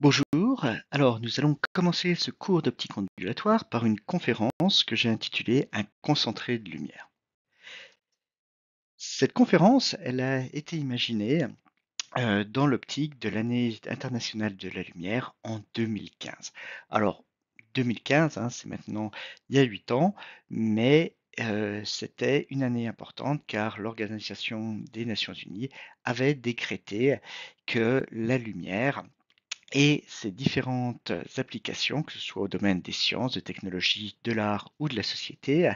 Bonjour, alors nous allons commencer ce cours d'optique ondulatoire par une conférence que j'ai intitulée Un concentré de lumière. Cette conférence, elle a été imaginée euh, dans l'optique de l'année internationale de la lumière en 2015. Alors 2015, hein, c'est maintenant il y a 8 ans, mais euh, c'était une année importante car l'Organisation des Nations Unies avait décrété que la lumière et ces différentes applications, que ce soit au domaine des sciences, des technologies, de l'art ou de la société,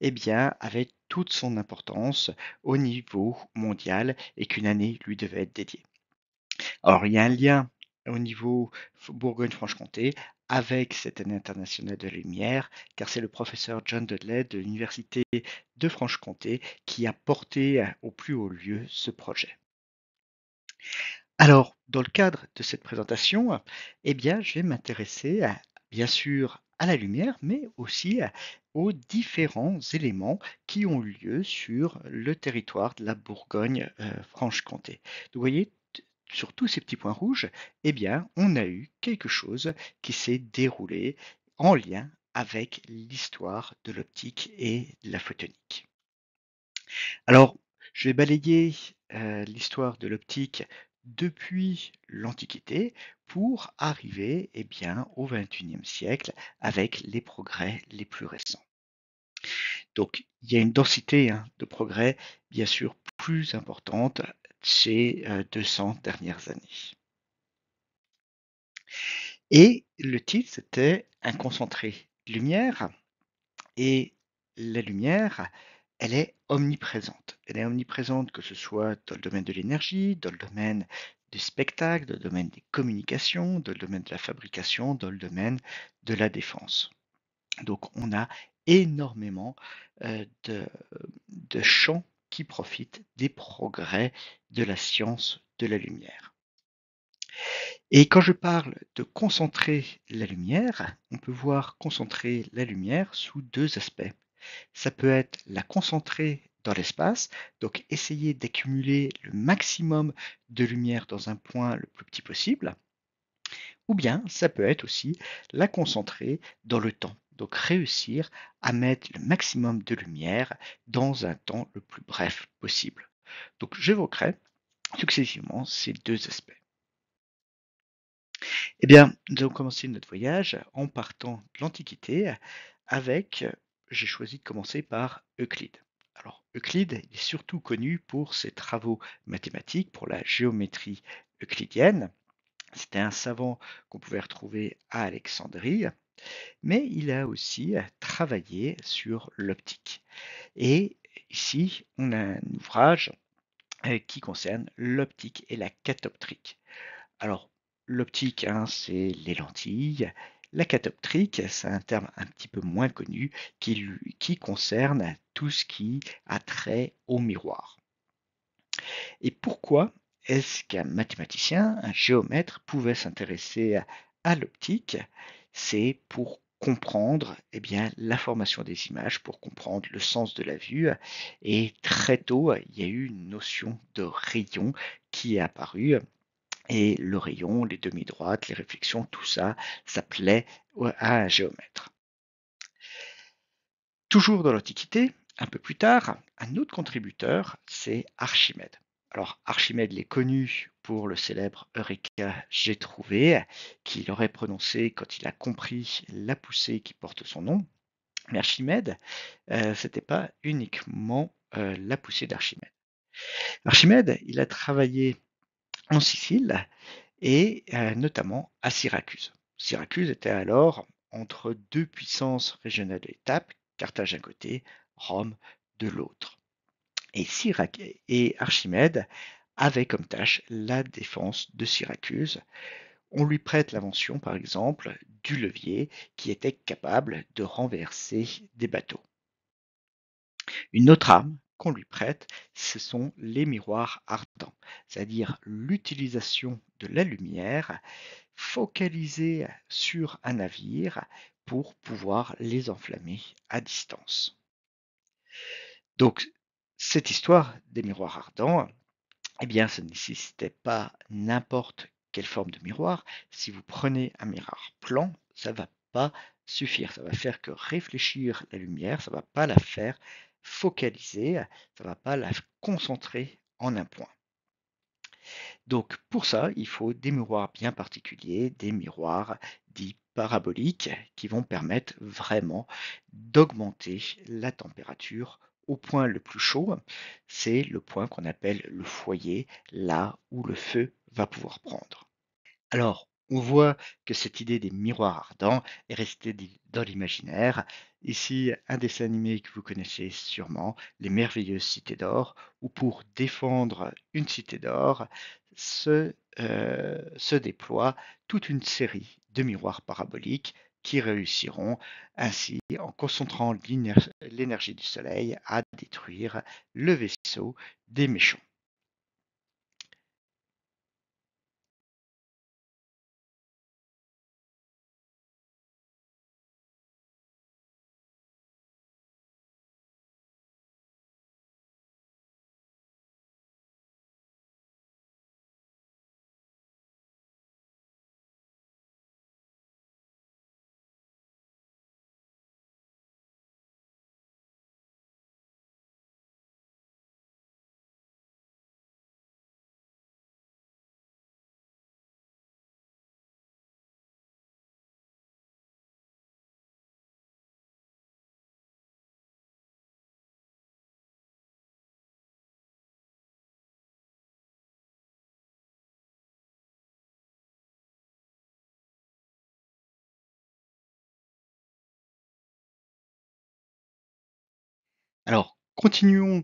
eh bien, avaient toute son importance au niveau mondial et qu'une année lui devait être dédiée. Or, il y a un lien au niveau Bourgogne-Franche-Comté avec cette année internationale de lumière, car c'est le professeur John Dudley de l'Université de Franche-Comté qui a porté au plus haut lieu ce projet. Alors, dans le cadre de cette présentation, eh bien, je vais m'intéresser bien sûr à la lumière, mais aussi aux différents éléments qui ont lieu sur le territoire de la Bourgogne-Franche-Comté. Euh, vous voyez, sur tous ces petits points rouges, eh bien, on a eu quelque chose qui s'est déroulé en lien avec l'histoire de l'optique et de la photonique. Alors, je vais balayer euh, l'histoire de l'optique depuis l'Antiquité pour arriver eh bien, au XXIe siècle avec les progrès les plus récents. Donc il y a une densité hein, de progrès bien sûr plus importante ces 200 euh, dernières années. Et le titre, c'était Un concentré de lumière. Et la lumière, elle est omniprésente. Elle est omniprésente que ce soit dans le domaine de l'énergie, dans le domaine du spectacle, dans le domaine des communications, dans le domaine de la fabrication, dans le domaine de la défense. Donc on a énormément euh, de champs qui profitent des progrès de la science de la lumière. Et quand je parle de concentrer la lumière, on peut voir concentrer la lumière sous deux aspects. Ça peut être la concentrer dans l'espace, donc essayer d'accumuler le maximum de lumière dans un point le plus petit possible. Ou bien ça peut être aussi la concentrer dans le temps, donc réussir à mettre le maximum de lumière dans un temps le plus bref possible. Donc j'évoquerai successivement ces deux aspects. Eh bien, nous allons commencé notre voyage en partant de l'Antiquité avec j'ai choisi de commencer par Euclide. Alors, Euclide est surtout connu pour ses travaux mathématiques, pour la géométrie euclidienne. C'était un savant qu'on pouvait retrouver à Alexandrie, mais il a aussi travaillé sur l'optique. Et ici, on a un ouvrage euh, qui concerne l'optique et la catoptrique. Alors, l'optique, hein, c'est les lentilles, la catoptrique, c'est un terme un petit peu moins connu qui, concerne tout ce qui a trait au miroir. Et pourquoi est-ce qu'un mathématicien, un géomètre, pouvait s'intéresser à, l'optique C'est pour comprendre eh bien, la formation des images, pour comprendre le sens de la vue. Et très tôt, il y a eu une notion de rayon qui est apparue et le rayon, les demi-droites, les réflexions, tout ça, ça à un géomètre. Toujours dans l'Antiquité, un peu plus tard, un autre contributeur, c'est Archimède. Alors Archimède l'est connu pour le célèbre Eureka j'ai trouvé, qu'il aurait prononcé quand il a compris la poussée qui porte son nom. Mais Archimède, euh, ce n'était pas uniquement euh, la poussée d'Archimède. Archimède, il a travaillé en Sicile et euh, notamment à Syracuse. Syracuse était alors entre deux puissances régionales de l'étape, Carthage d'un côté, Rome de l'autre. Et, et Archimède avait comme tâche la défense de Syracuse. On lui prête l'invention, par exemple, du levier qui était capable de renverser des bateaux. Une autre arme qu'on lui prête, ce sont les miroirs ardents, c'est-à-dire l'utilisation de la lumière focalisée sur un navire pour pouvoir les enflammer à distance. Donc, cette histoire des miroirs ardents, eh bien, ça ne nécessitait pas n'importe quelle forme de miroir. Si vous prenez un miroir plan, ça ne va pas suffire. Ça va faire que réfléchir la lumière, ça ne va pas la faire focaliser, ça ne va pas la concentrer en un point. Donc pour ça, il faut des miroirs bien particuliers, des miroirs dits paraboliques qui vont permettre vraiment d'augmenter la température au point le plus chaud. C'est le point qu'on appelle le foyer, là où le feu va pouvoir prendre. Alors, on voit que cette idée des miroirs ardents est restée dans l'imaginaire. Ici, un dessin animé que vous connaissez sûrement, Les merveilleuses cités d'or, où pour défendre une cité d'or, se, euh, se déploie toute une série de miroirs paraboliques qui réussiront ainsi, en concentrant l'énergie du soleil, à détruire le vaisseau des méchants. Continuons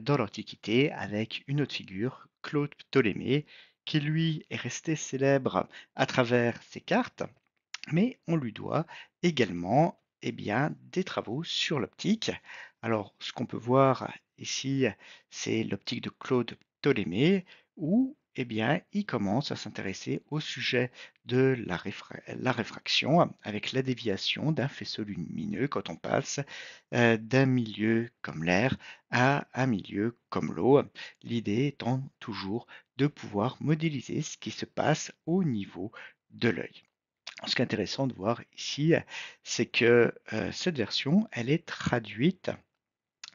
dans l'Antiquité avec une autre figure, Claude Ptolémée, qui lui est resté célèbre à travers ses cartes, mais on lui doit également eh bien, des travaux sur l'optique. Alors ce qu'on peut voir ici, c'est l'optique de Claude Ptolémée, où eh bien, il commence à s'intéresser au sujet de la, réfraction avec la déviation d'un faisceau lumineux quand on passe euh, d'un milieu comme l'air à un milieu comme l'eau. L'idée étant toujours de pouvoir modéliser ce qui se passe au niveau de l'œil. Ce qui est intéressant de voir ici, c'est que euh, cette version, elle est traduite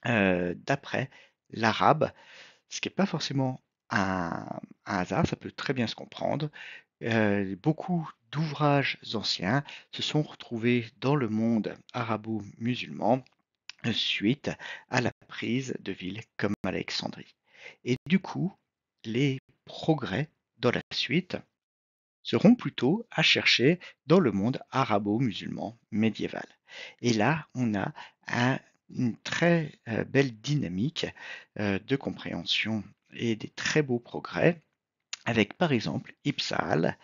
euh, d'après l'arabe, ce qui n'est pas forcément un, hasard, ça peut très bien se comprendre. Euh, beaucoup d'ouvrages anciens se sont retrouvés dans le monde arabo-musulman suite à la prise de villes comme Alexandrie. Et du coup, les progrès dans la suite seront plutôt à chercher dans le monde arabo-musulman médiéval. Et là, on a une très euh, belle dynamique euh, de compréhension et des très beaux progrès, avec par exemple Ipsal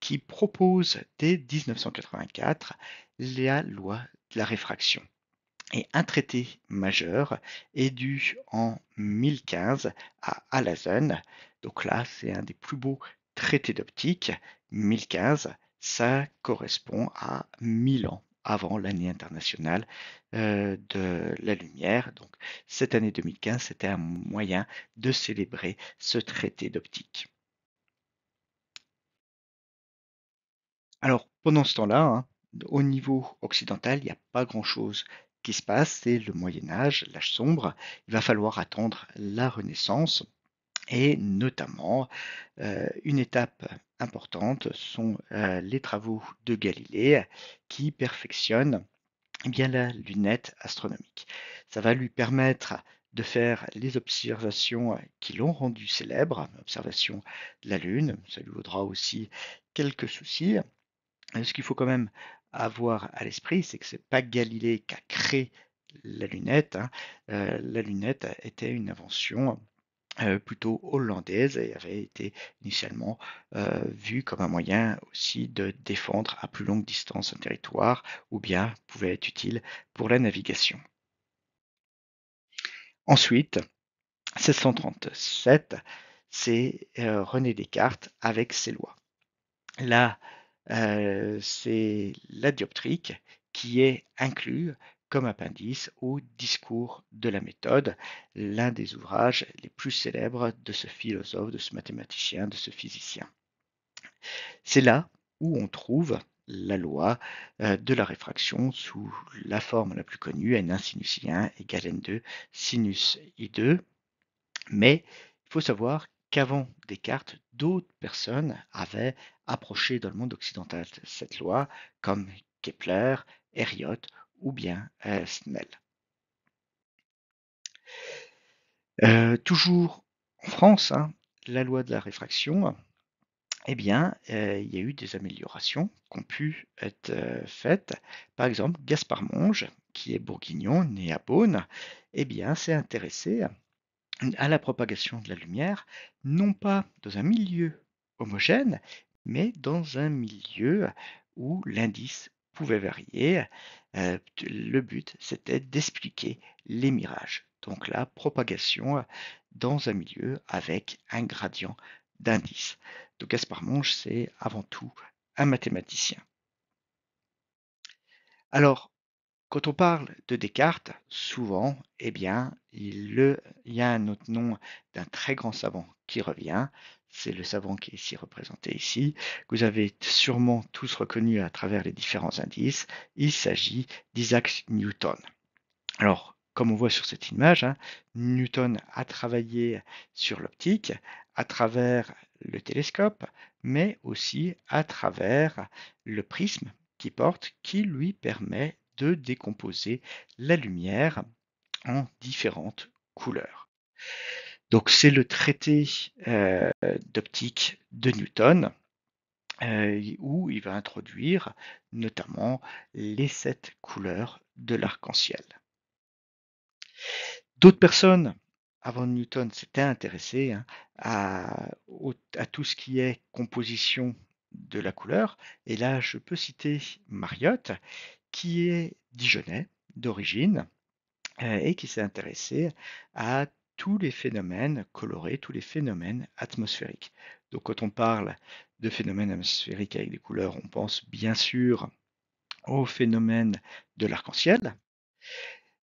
qui propose dès 1984 la loi de la réfraction. Et un traité majeur est dû en 1015 à Alazen. Donc là, c'est un des plus beaux traités d'optique. 1015, ça correspond à 1000 ans avant l'année internationale euh, de la lumière. Donc cette année 2015, c'était un moyen de célébrer ce traité d'optique. Alors pendant ce temps-là, hein, au niveau occidental, il n'y a pas grand-chose qui se passe, c'est le Moyen Âge, l'âge sombre. Il va falloir attendre la Renaissance. Et notamment, euh, une étape importante sont euh, les travaux de Galilée qui perfectionnent eh bien, la lunette astronomique. Ça va lui permettre de faire les observations qui l'ont rendu célèbre, observation de la Lune, ça lui vaudra aussi quelques soucis. Euh, ce qu'il faut quand même avoir à l'esprit, c'est que ce n'est pas Galilée qui a créé la lunette. Hein. la lunette était une invention euh, plutôt hollandaise et avait été initialement euh, vu comme un moyen aussi de défendre à plus longue distance un territoire ou bien pouvait être utile pour la navigation. Ensuite, 1637, c'est euh, René Descartes avec ses lois. Là, c'est la dioptrique qui est inclue appendice au Discours de la méthode, l'un des ouvrages les plus célèbres de ce philosophe, de ce mathématicien, de ce physicien. C'est là où on trouve la loi euh, de la réfraction sous la forme la plus connue, n1 sinus I1 égale n2 sinus I2. Mais il faut savoir qu'avant Descartes, d'autres personnes avaient approché dans le monde occidental cette loi, comme Kepler, Herriot ou bien euh, Snell. Euh, toujours en France, hein, la loi de la réfraction, eh bien, euh, il y a eu des améliorations qui ont pu être faites. Par exemple, Gaspard Monge, qui est bourguignon, né à Beaune, eh bien, s'est intéressé à la propagation de la lumière, non pas dans un milieu homogène, mais dans un milieu où l'indice pouvait varier euh, le but, c'était d'expliquer les mirages. Donc la propagation euh, dans un milieu avec un gradient d'indice. Donc Gaspard Monge, c'est avant tout un mathématicien. Alors, quand on parle de Descartes, souvent, eh bien, il, y a un autre nom d'un très grand savant qui revient. C'est le savant qui est ici représenté ici, que vous avez sûrement tous reconnu à travers les différents indices. Il s'agit d'Isaac Newton. Alors, comme on voit sur cette image, hein, Newton a travaillé sur l'optique, à travers le télescope, mais aussi à travers le prisme qui porte, qui lui permet de décomposer la lumière en différentes couleurs. Donc c'est le traité euh, d'optique de Newton euh, où il va introduire notamment les sept couleurs de l'arc-en-ciel. D'autres personnes avant Newton s'étaient intéressées hein, à, à tout ce qui est composition de la couleur. Et là, je peux citer Mariotte qui est dijonnais d'origine euh, et qui s'est intéressé à tous les phénomènes colorés, tous les phénomènes atmosphériques. Donc quand on parle de phénomènes atmosphériques avec des couleurs, on pense bien sûr au phénomène de l'arc-en-ciel.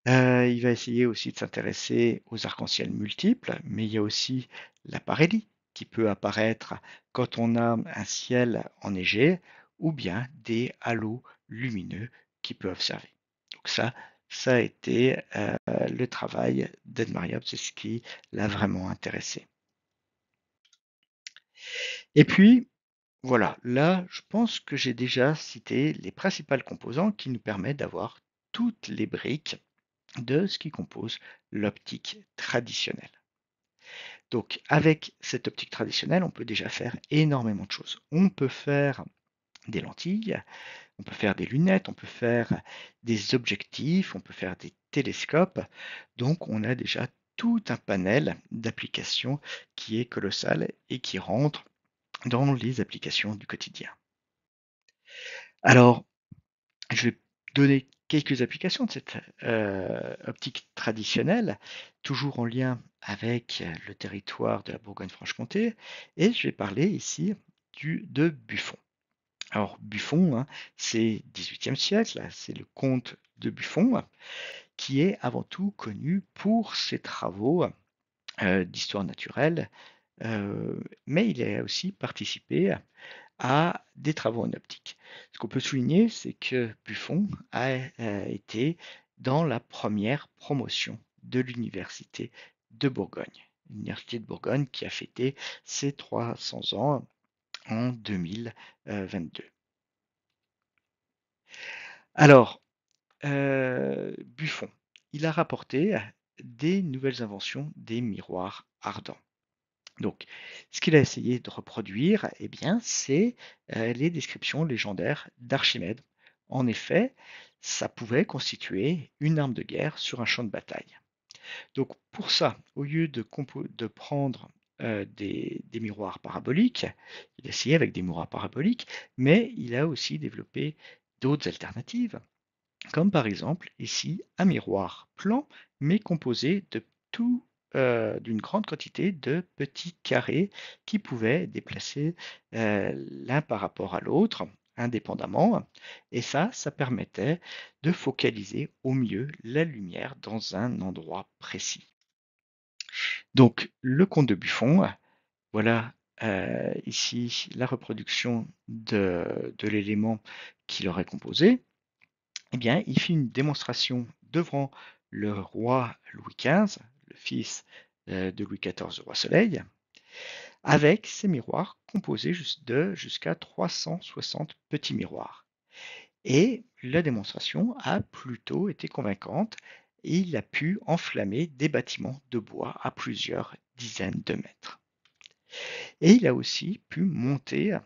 Euh, il va essayer aussi de s'intéresser aux arcs-en-ciel multiples, mais il y a aussi la parélie qui peut apparaître quand on a un ciel enneigé ou bien des halos lumineux qui peut observer. Donc ça, ça a été euh, le travail d'Ed c'est ce qui l'a vraiment intéressé. Et puis, voilà, là, je pense que j'ai déjà cité les principales composants qui nous permettent d'avoir toutes les briques de ce qui compose l'optique traditionnelle. Donc avec cette optique traditionnelle, on peut déjà faire énormément de choses. On peut faire des lentilles, on peut faire des lunettes, on peut faire des objectifs, on peut faire des télescopes. Donc on a déjà tout un panel d'applications qui est colossal et qui rentre dans les applications du quotidien. Alors, je vais donner quelques applications de cette euh, optique traditionnelle, toujours en lien avec le territoire de la Bourgogne-Franche-Comté, et je vais parler ici du, de Buffon. Alors Buffon, hein, c'est 18e siècle, hein, c'est le comte de Buffon, hein, qui est avant tout connu pour ses travaux euh, d'histoire naturelle, euh, mais il a aussi participé à des travaux en optique. Ce qu'on peut souligner, c'est que Buffon a euh, été dans la première promotion de l'université de Bourgogne. L'université de Bourgogne qui a fêté ses 300 ans 2022. Euh, Alors, euh, Buffon, il a rapporté des nouvelles inventions des miroirs ardents. Donc, ce qu'il a essayé de reproduire, eh bien, c'est euh, les descriptions légendaires d'Archimède. En effet, ça pouvait constituer une arme de guerre sur un champ de bataille. Donc, pour ça, au lieu de, de prendre euh, des, miroirs paraboliques, il a essayé avec des miroirs paraboliques, mais il a aussi développé d'autres alternatives, comme par exemple ici un miroir plan, mais composé de tout euh, d'une grande quantité de petits carrés qui pouvaient déplacer euh, l'un par rapport à l'autre indépendamment. Et ça, ça permettait de focaliser au mieux la lumière dans un endroit précis. Donc le comte de Buffon, voilà euh, ici la reproduction de, l'élément qui l'aurait composé. Eh bien, il fit une démonstration devant le roi Louis XV, le fils euh, de Louis XIV, le roi Soleil, avec ses miroirs composés de jusqu'à 360 petits miroirs. Et la démonstration a plutôt été convaincante et il a pu enflammer des bâtiments de bois à plusieurs dizaines de mètres. Et il a aussi pu monter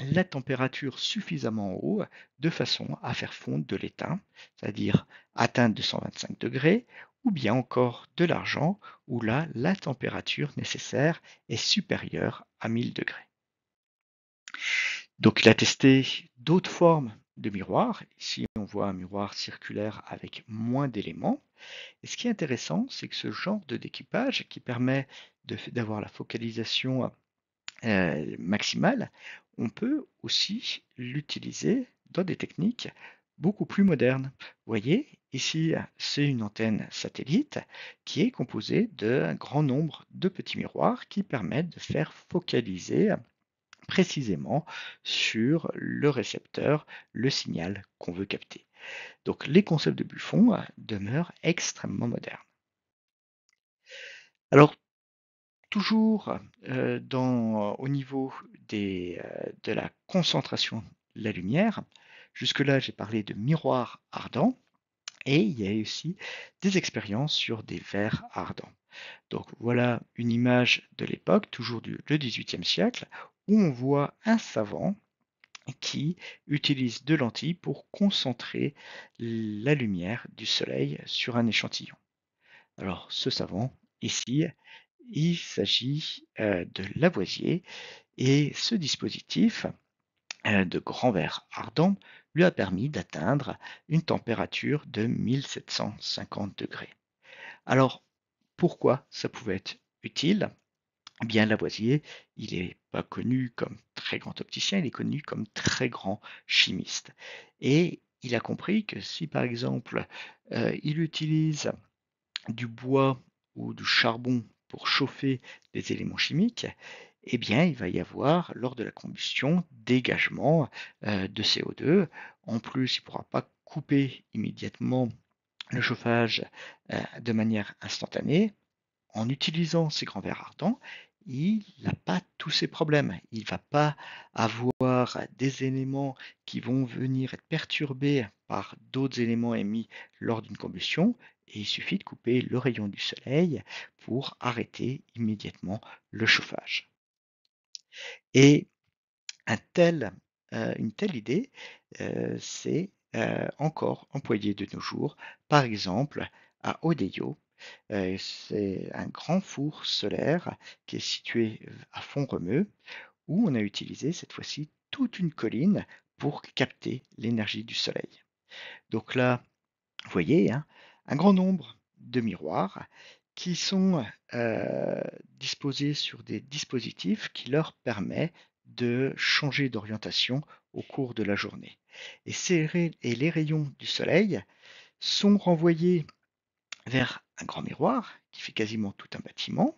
la température suffisamment haut de façon à faire fondre de l'étain, c'est-à-dire atteindre 225 degrés, ou bien encore de l'argent, où là la température nécessaire est supérieure à 1000 degrés. Donc il a testé d'autres formes de miroir. Ici, on voit un miroir circulaire avec moins d'éléments. Et ce qui est intéressant, c'est que ce genre de qui permet d'avoir la focalisation euh, maximale, on peut aussi l'utiliser dans des techniques beaucoup plus modernes. Vous voyez, ici, c'est une antenne satellite qui est composée d'un grand nombre de petits miroirs qui permettent de faire focaliser précisément sur le récepteur, le signal qu'on veut capter. Donc les concepts de Buffon euh, demeurent extrêmement modernes. Alors, toujours euh, dans, au niveau des, euh, de la concentration de la lumière, jusque-là j'ai parlé de miroirs ardents, et il y a aussi des expériences sur des verres ardents. Donc voilà une image de l'époque, toujours du XVIIIe 18e siècle, où on voit un savant qui utilise deux lentilles pour concentrer la lumière du soleil sur un échantillon. Alors ce savant, ici, il s'agit euh, de Lavoisier et ce dispositif euh, de grand verre ardent lui a permis d'atteindre une température de 1750 degrés. Alors pourquoi ça pouvait être utile bien Lavoisier, il n'est pas connu comme très grand opticien, il est connu comme très grand chimiste. Et il a compris que si par exemple euh, il utilise du bois ou du charbon pour chauffer des éléments chimiques, eh bien, il va y avoir, lors de la combustion, dégagement euh, de CO2. En plus, il ne pourra pas couper immédiatement le chauffage euh, de manière instantanée. En utilisant ces grands verres ardents, il n'a pas tous ces problèmes. Il ne va pas avoir des éléments qui vont venir être perturbés par d'autres éléments émis lors d'une combustion. Et il suffit de couper le rayon du soleil pour arrêter immédiatement le chauffage. Et euh, une telle idée, euh, c'est euh, encore employée de nos jours, par exemple à Odeyo, c'est un grand four solaire qui est situé à fond romeu où on a utilisé cette fois-ci toute une colline pour capter l'énergie du soleil. Donc là, vous voyez, hein, un grand nombre de miroirs qui sont euh, disposés sur des dispositifs qui leur permettent de changer d'orientation au cours de la journée. Et, et les rayons du soleil sont renvoyés vers un grand miroir qui fait quasiment tout un bâtiment.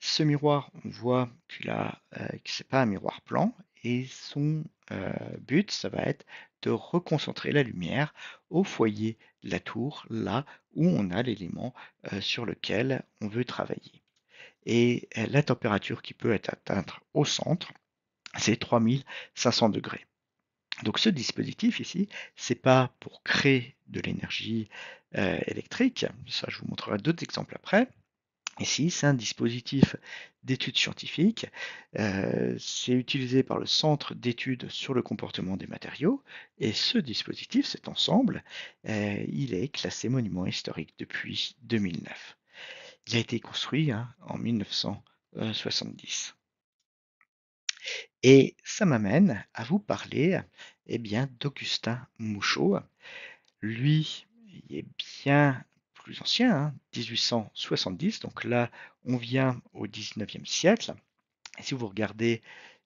Ce miroir, on voit qu'il ce euh, n'est pas un miroir plan et son euh, but, ça va être de reconcentrer la lumière au foyer de la tour, là où on a l'élément euh, sur lequel on veut travailler. Et la température qui peut être atteinte au centre, c'est 3500 degrés. Donc ce dispositif ici, c'est pas pour créer de l'énergie euh, électrique. Ça, je vous montrerai d'autres exemples après. Ici, c'est un dispositif d'études scientifiques. Euh, c'est utilisé par le Centre d'études sur le comportement des matériaux. Et ce dispositif, cet ensemble, euh, il est classé monument historique depuis 2009. Il a été construit hein, en 1970. Et ça m'amène à vous parler eh d'Augustin Mouchot. Lui, il est bien plus ancien, 1870. Hein, Donc là, on vient au 19e siècle. Et si vous regardez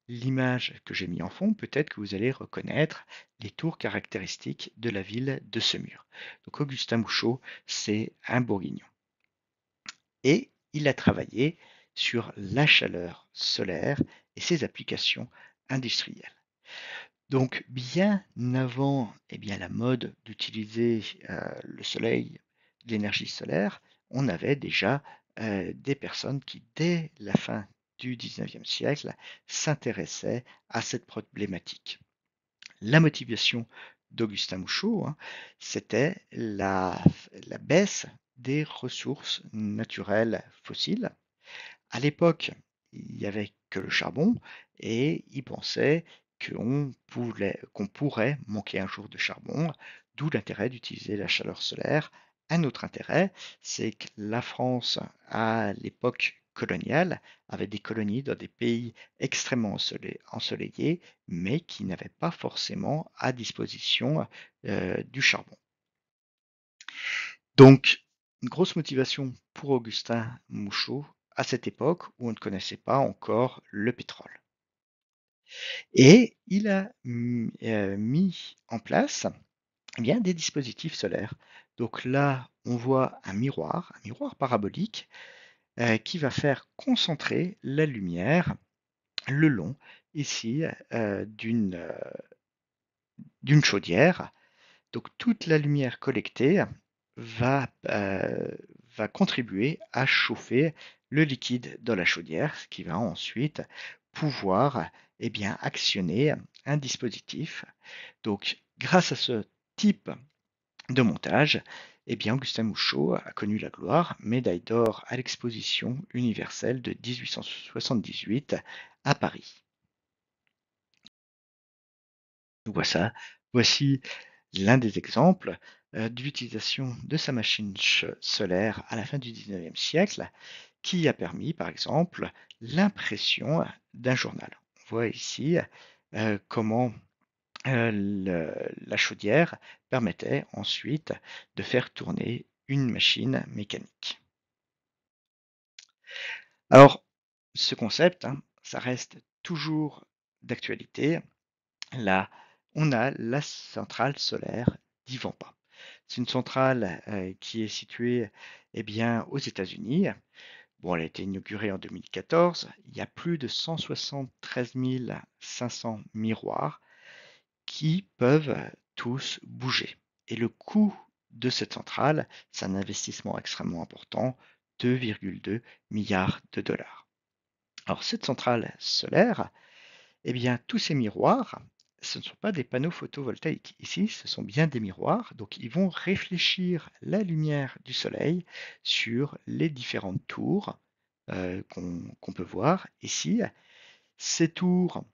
l'image que j'ai mis en fond, peut-être que vous allez reconnaître les tours caractéristiques de la ville de Semur. Donc Augustin Mouchot, c'est un bourguignon. Et il a travaillé sur la chaleur solaire et ses applications industrielles. Donc bien avant eh bien, la mode d'utiliser euh, le soleil, l'énergie solaire, on avait déjà euh, des personnes qui, dès la fin du 19e siècle, s'intéressaient à cette problématique. La motivation d'Augustin Mouchot, hein, c'était la, la baisse des ressources naturelles fossiles. À l'époque, il n'y avait que le charbon et il pensait qu'on pourrait manquer un jour de charbon, d'où l'intérêt d'utiliser la chaleur solaire. Un autre intérêt, c'est que la France, à l'époque coloniale, avait des colonies dans des pays extrêmement ensoleillés, mais qui n'avaient pas forcément à disposition euh, du charbon. Donc, une grosse motivation pour Augustin Mouchot à cette époque où on ne connaissait pas encore le pétrole. Et il a mm, euh, mis en place eh bien, des dispositifs solaires. Donc là, on voit un miroir, un miroir parabolique, euh, qui va faire concentrer la lumière le long ici euh, d'une chaudière. Donc toute la lumière collectée va, va contribuer à chauffer le liquide dans la chaudière, ce qui va ensuite pouvoir et eh bien, actionner un dispositif. Donc, grâce à ce type de montage, et eh bien, Augustin Mouchot a connu la gloire, médaille d'or à l'exposition universelle de 1878 à Paris. Voilà, voici l'un des exemples euh, d'utilisation de sa machine solaire à la fin du 19e siècle qui a permis, par exemple, l'impression d'un journal. On voit ici euh, comment euh, la chaudière permettait ensuite de faire tourner une machine mécanique. Alors, ce concept, hein, ça reste toujours d'actualité. Là, on a la centrale solaire d'Ivanpa. C'est une centrale euh, qui est située eh bien, aux États-Unis. Bon, elle a été inaugurée en 2014. Il y a plus de 173 500 miroirs qui peuvent tous bouger. Et le coût de cette centrale, c'est un investissement extrêmement important, 2,2 milliards de dollars. Alors cette centrale solaire, eh bien tous ces miroirs, ce ne sont pas des panneaux photovoltaïques. Ici, ce sont bien des miroirs. Donc, ils vont réfléchir la lumière du soleil sur les différentes tours euh, qu'on peut voir ici. Ces tours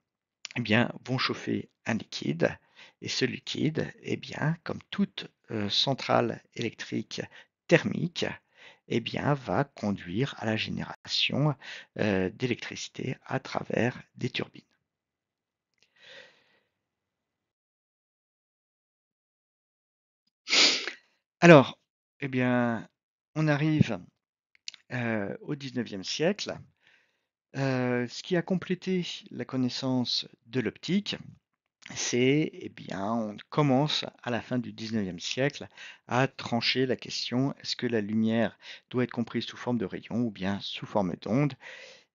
eh bien, vont chauffer un liquide. Et ce liquide, eh bien, comme toute euh, centrale électrique thermique, eh bien, va conduire à la génération euh, d'électricité à travers des turbines. Alors, eh bien, on arrive au 19e siècle, ce qui a complété la connaissance de l'optique, c'est, eh bien, on commence à la fin du 19e siècle à trancher la question est-ce que la lumière doit être comprise sous forme de rayon ou bien sous forme d'onde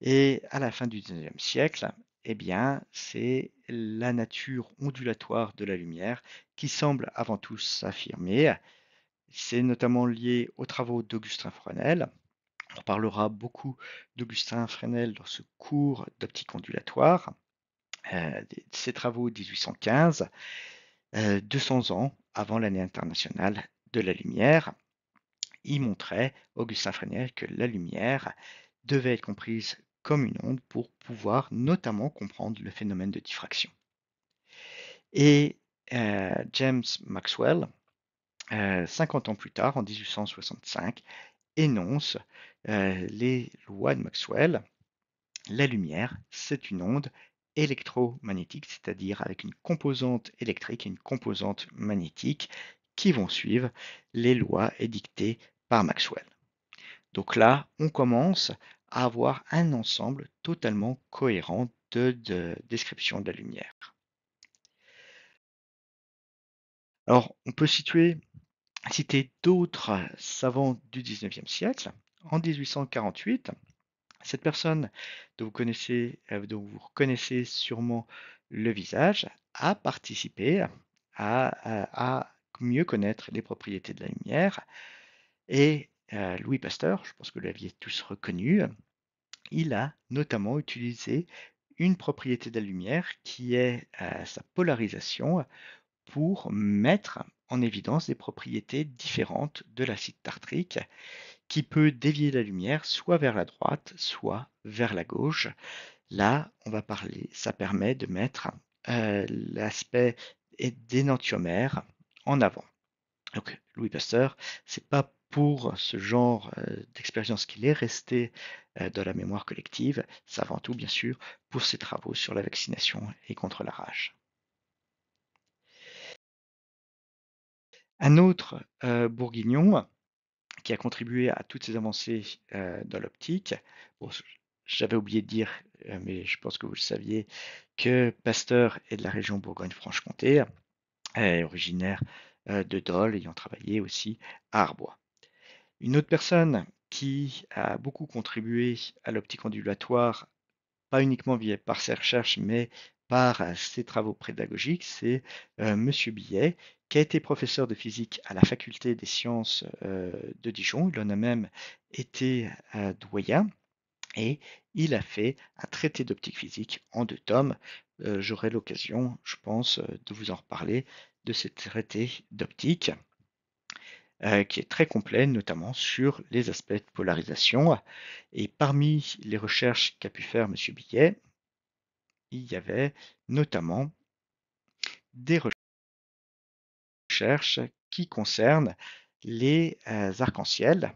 Et à la fin du 19e siècle, eh bien, c'est la nature ondulatoire de la lumière qui semble avant tout s'affirmer. C'est notamment lié aux travaux d'Augustin Fresnel. On parlera beaucoup d'Augustin Fresnel dans ce cours d'optique ondulatoire. Euh, ses travaux 1815, 200 euh, ans avant l'année internationale de la lumière, il montrait, Augustin Fresnel, que la lumière devait être comprise comme une onde pour pouvoir notamment comprendre le phénomène de diffraction. Et euh, James Maxwell, 50 euh, ans plus tard, en 1865, énonce euh, les lois de Maxwell. La lumière, c'est une onde électromagnétique, c'est-à-dire avec une composante électrique et une composante magnétique qui vont suivre les lois édictées par Maxwell. Donc là, on commence à avoir un ensemble totalement cohérent de, de description de la lumière. Alors, on peut situer citer d'autres savants du 19e siècle. En 1848, cette personne dont vous connaissez, euh, dont vous reconnaissez sûrement le visage a participé à, mieux connaître les propriétés de la lumière. Et euh, Louis Pasteur, je pense que vous l'aviez tous reconnu, il a notamment utilisé une propriété de la lumière qui est euh, sa polarisation pour mettre en évidence des propriétés différentes de l'acide tartrique qui peut dévier la lumière soit vers la droite, soit vers la gauche. Là, on va parler, ça permet de mettre euh, l'aspect d'énantiomère en avant. Donc, Louis Pasteur, c'est pas pour ce genre euh, d'expérience qu'il est resté euh, dans la mémoire collective, c'est avant tout, bien sûr, pour ses travaux sur la vaccination et contre la rage. Un autre bourguignon qui a contribué à toutes ces avancées dans l'optique, j'avais oublié de dire, mais je pense que vous le saviez, que Pasteur est de la région Bourgogne-Franche-Comté, euh, originaire de Dole, ayant travaillé aussi à Arbois. Une autre personne qui a beaucoup contribué à l'optique ondulatoire, pas uniquement via, par ses recherches, mais par ses travaux pédagogiques, c'est M. Monsieur Billet, qui a été professeur de physique à la faculté des sciences euh, de Dijon. Il en a même été doyen et il a fait un traité d'optique physique en deux tomes. Euh, j'aurai l'occasion, je pense, euh, de vous en reparler de ce traité d'optique qui est très complet, notamment sur les aspects de polarisation. Et parmi les recherches qu'a pu faire M. Billet, il y avait notamment des recherches qui concerne les euh, arcs-en-ciel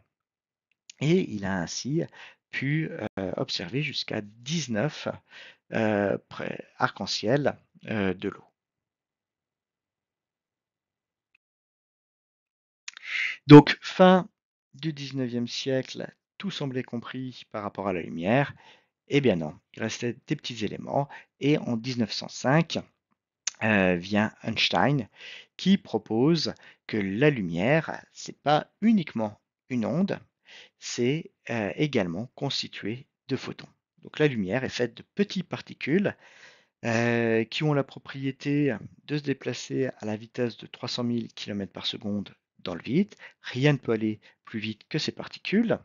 et il a ainsi pu euh, observer jusqu'à 19 euh, arcs-en-ciel de l'eau. Donc, fin du 19e siècle, tout semblait compris par rapport à la lumière. Eh bien non, il restait des petits éléments. Et en 1905 vient Einstein qui propose que la lumière, c'est pas uniquement une onde, c'est euh, également constitué de photons. Donc la lumière est faite de petites particules euh, qui ont la propriété de se déplacer à la vitesse de 300 000 km par seconde dans le vide. Rien ne peut aller plus vite que ces particules.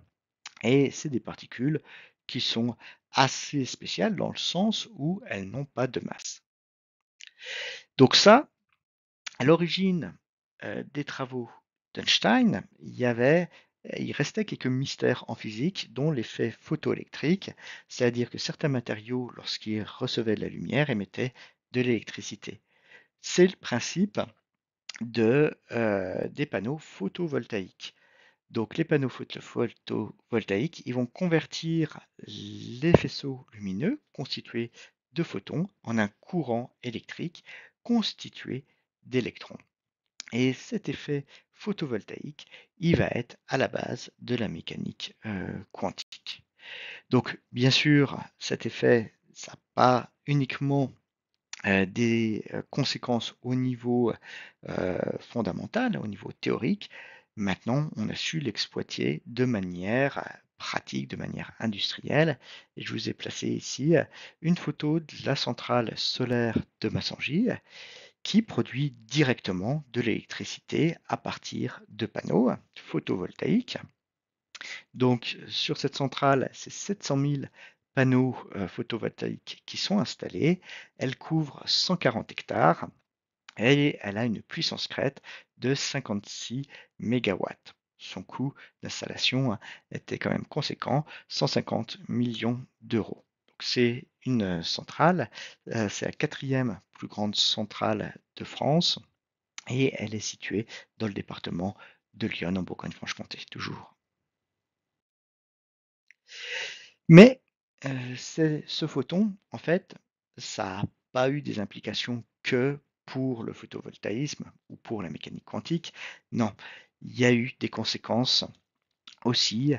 Et c'est des particules qui sont assez spéciales dans le sens où elles n'ont pas de masse. Donc ça, à l'origine des travaux d'Einstein, il il restait quelques mystères en physique, dont l'effet photoélectrique, c'est-à-dire que certains matériaux, lorsqu'ils recevaient de la lumière, émettaient de l'électricité. C'est le principe des panneaux photovoltaïques. Donc les panneaux photovoltaïques, ils vont convertir les faisceaux lumineux constitués de photons en un courant électrique constitué d'électrons. Et cet effet photovoltaïque, il va être à la base de la mécanique euh, quantique. Donc, bien sûr, cet effet, ça n'a pas uniquement euh, des euh, conséquences au niveau fondamental, au niveau théorique. Maintenant, on a su l'exploiter de manière pratique, de manière industrielle. Et je vous ai placé ici une photo de la centrale solaire de Massangy qui produit directement de l'électricité à partir de panneaux photovoltaïques. Donc sur cette centrale, c'est 700 000 panneaux euh, photovoltaïques qui sont installés. Elle couvre 140 hectares et elle a une puissance crête de 56 MW. Son coût d'installation hein, était quand même conséquent, 150 millions d'euros c'est une euh, centrale, euh, c'est la quatrième plus grande centrale de France et elle est située dans le département de Lyon en Bourgogne-Franche-Comté, toujours. Mais euh, ce photon, en fait, ça n'a pas eu des implications que pour le photovoltaïsme ou pour la mécanique quantique. Non, il y a eu des conséquences aussi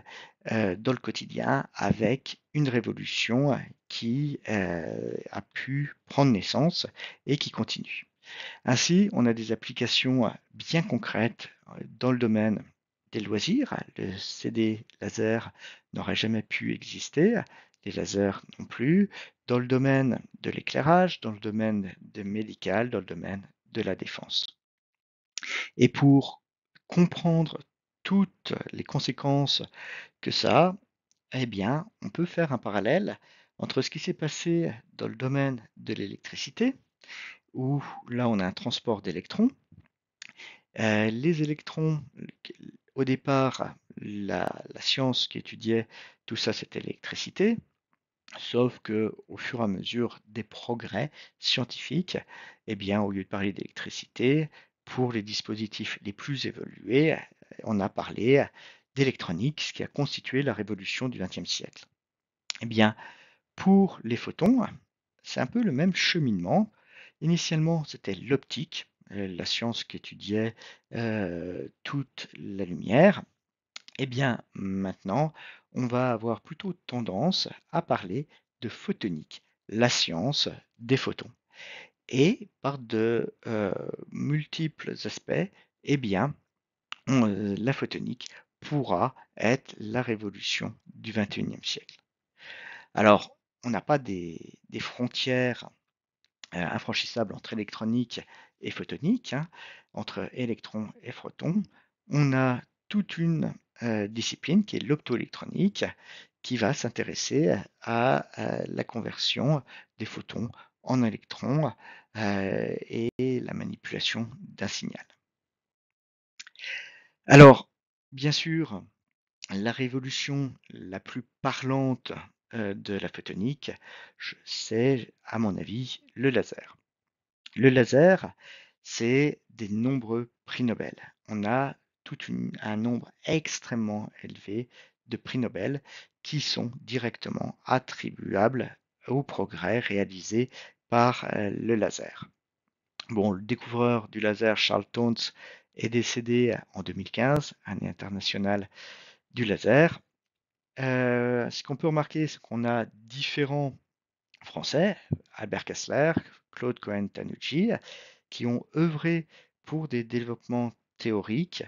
dans le quotidien avec une révolution qui a pu prendre naissance et qui continue. Ainsi, on a des applications bien concrètes dans le domaine des loisirs. Le CD laser n'aurait jamais pu exister, les lasers non plus, dans le domaine de l'éclairage, dans le domaine de médical, dans le domaine de la défense. Et pour comprendre toutes les conséquences que ça a, eh bien, on peut faire un parallèle entre ce qui s'est passé dans le domaine de l'électricité, où là on a un transport d'électrons. Euh, les électrons, au départ, la, science qui étudiait tout ça, c'était l'électricité, sauf que au fur et à mesure des progrès scientifiques, eh bien, au lieu de parler d'électricité, pour les dispositifs les plus évolués, on a parlé d'électronique, ce qui a constitué la révolution du XXe siècle. Eh bien, pour les photons, c'est un peu le même cheminement. Initialement, c'était l'optique, euh, la science qui étudiait euh, toute la lumière. Eh bien, maintenant, on va avoir plutôt tendance à parler de photonique, la science des photons. Et par de euh, multiples aspects, eh bien, la photonique pourra être la révolution du 21e siècle. Alors, on n'a pas des, frontières infranchissables entre électronique et photonique, hein. entre électrons et photons. On a toute une discipline qui est l'optoélectronique qui va s'intéresser à, la conversion des photons en électrons et la manipulation d'un signal. Alors, bien sûr, la révolution la plus parlante de la photonique, c'est, à mon avis, le laser. Le laser, c'est des nombreux prix Nobel. On a tout un nombre extrêmement élevé de prix Nobel qui sont directement attribuables au progrès réalisé par le laser. Bon, le découvreur du laser Charles Townes est décédé en 2015, année internationale du laser. Euh, ce qu'on peut remarquer, c'est qu'on a différents Français, Albert Kessler, Claude Cohen Tanucci, qui ont œuvré pour des développements théoriques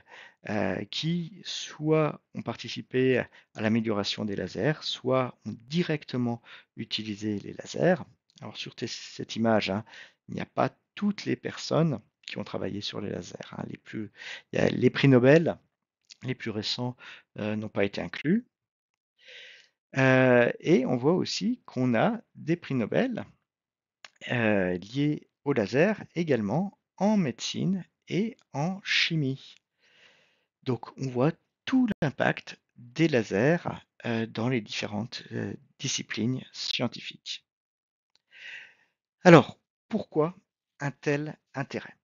euh, qui soit ont participé à l'amélioration des lasers, soit ont directement utilisé les lasers. Alors sur cette image, hein, il n'y a pas toutes les personnes qui ont travaillé sur les lasers. Hein. Les, prix Nobel, les plus récents, euh, n'ont pas été inclus. Euh, et on voit aussi qu'on a des prix Nobel euh, liés au laser également en médecine et en chimie. Donc on voit tout l'impact des lasers dans les différentes disciplines scientifiques. Alors, pourquoi un tel intérêt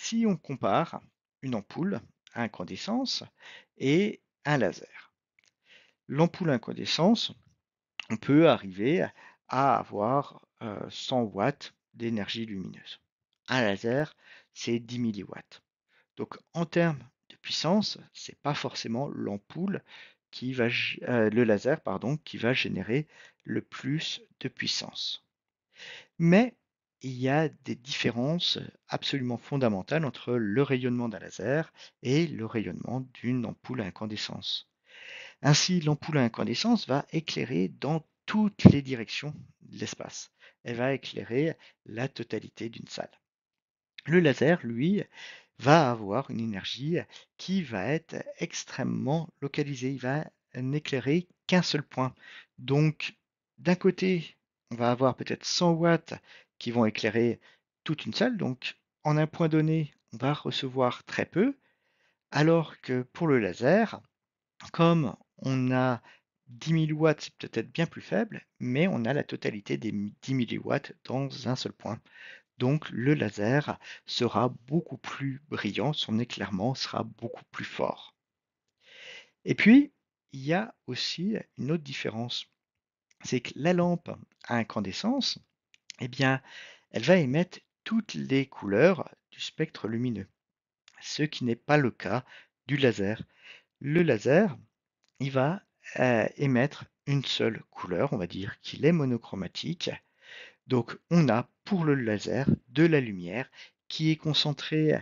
si on compare une ampoule à incandescence et un laser. L'ampoule à incandescence, on peut arriver à avoir 100 euh, watts d'énergie lumineuse. Un laser, c'est 10 milliwatts. Donc en termes de puissance, c'est pas forcément l'ampoule qui va euh, le laser pardon qui va générer le plus de puissance. Mais il y a des différences absolument fondamentales entre le rayonnement d'un laser et le rayonnement d'une ampoule à incandescence. Ainsi, l'ampoule à incandescence va éclairer dans toutes les directions de l'espace. Elle va éclairer la totalité d'une salle. Le laser, lui, va avoir une énergie qui va être extrêmement localisée. Il va n'éclairer qu'un seul point. Donc, d'un côté, on va avoir peut-être 100 watts qui vont éclairer toute une salle. Donc, en un point donné, on va recevoir très peu, alors que pour le laser, comme on a 10 000 watts, c'est peut-être bien plus faible, mais on a la totalité des 10 000 watts dans un seul point. Donc le laser sera beaucoup plus brillant, son éclairement sera beaucoup plus fort. Et puis, il y a aussi une autre différence, c'est que la lampe à incandescence, eh bien, elle va émettre toutes les couleurs du spectre lumineux, ce qui n'est pas le cas du laser. Le laser, il va euh, émettre une seule couleur, on va dire qu'il est monochromatique. Donc on a pour le laser de la lumière qui est concentrée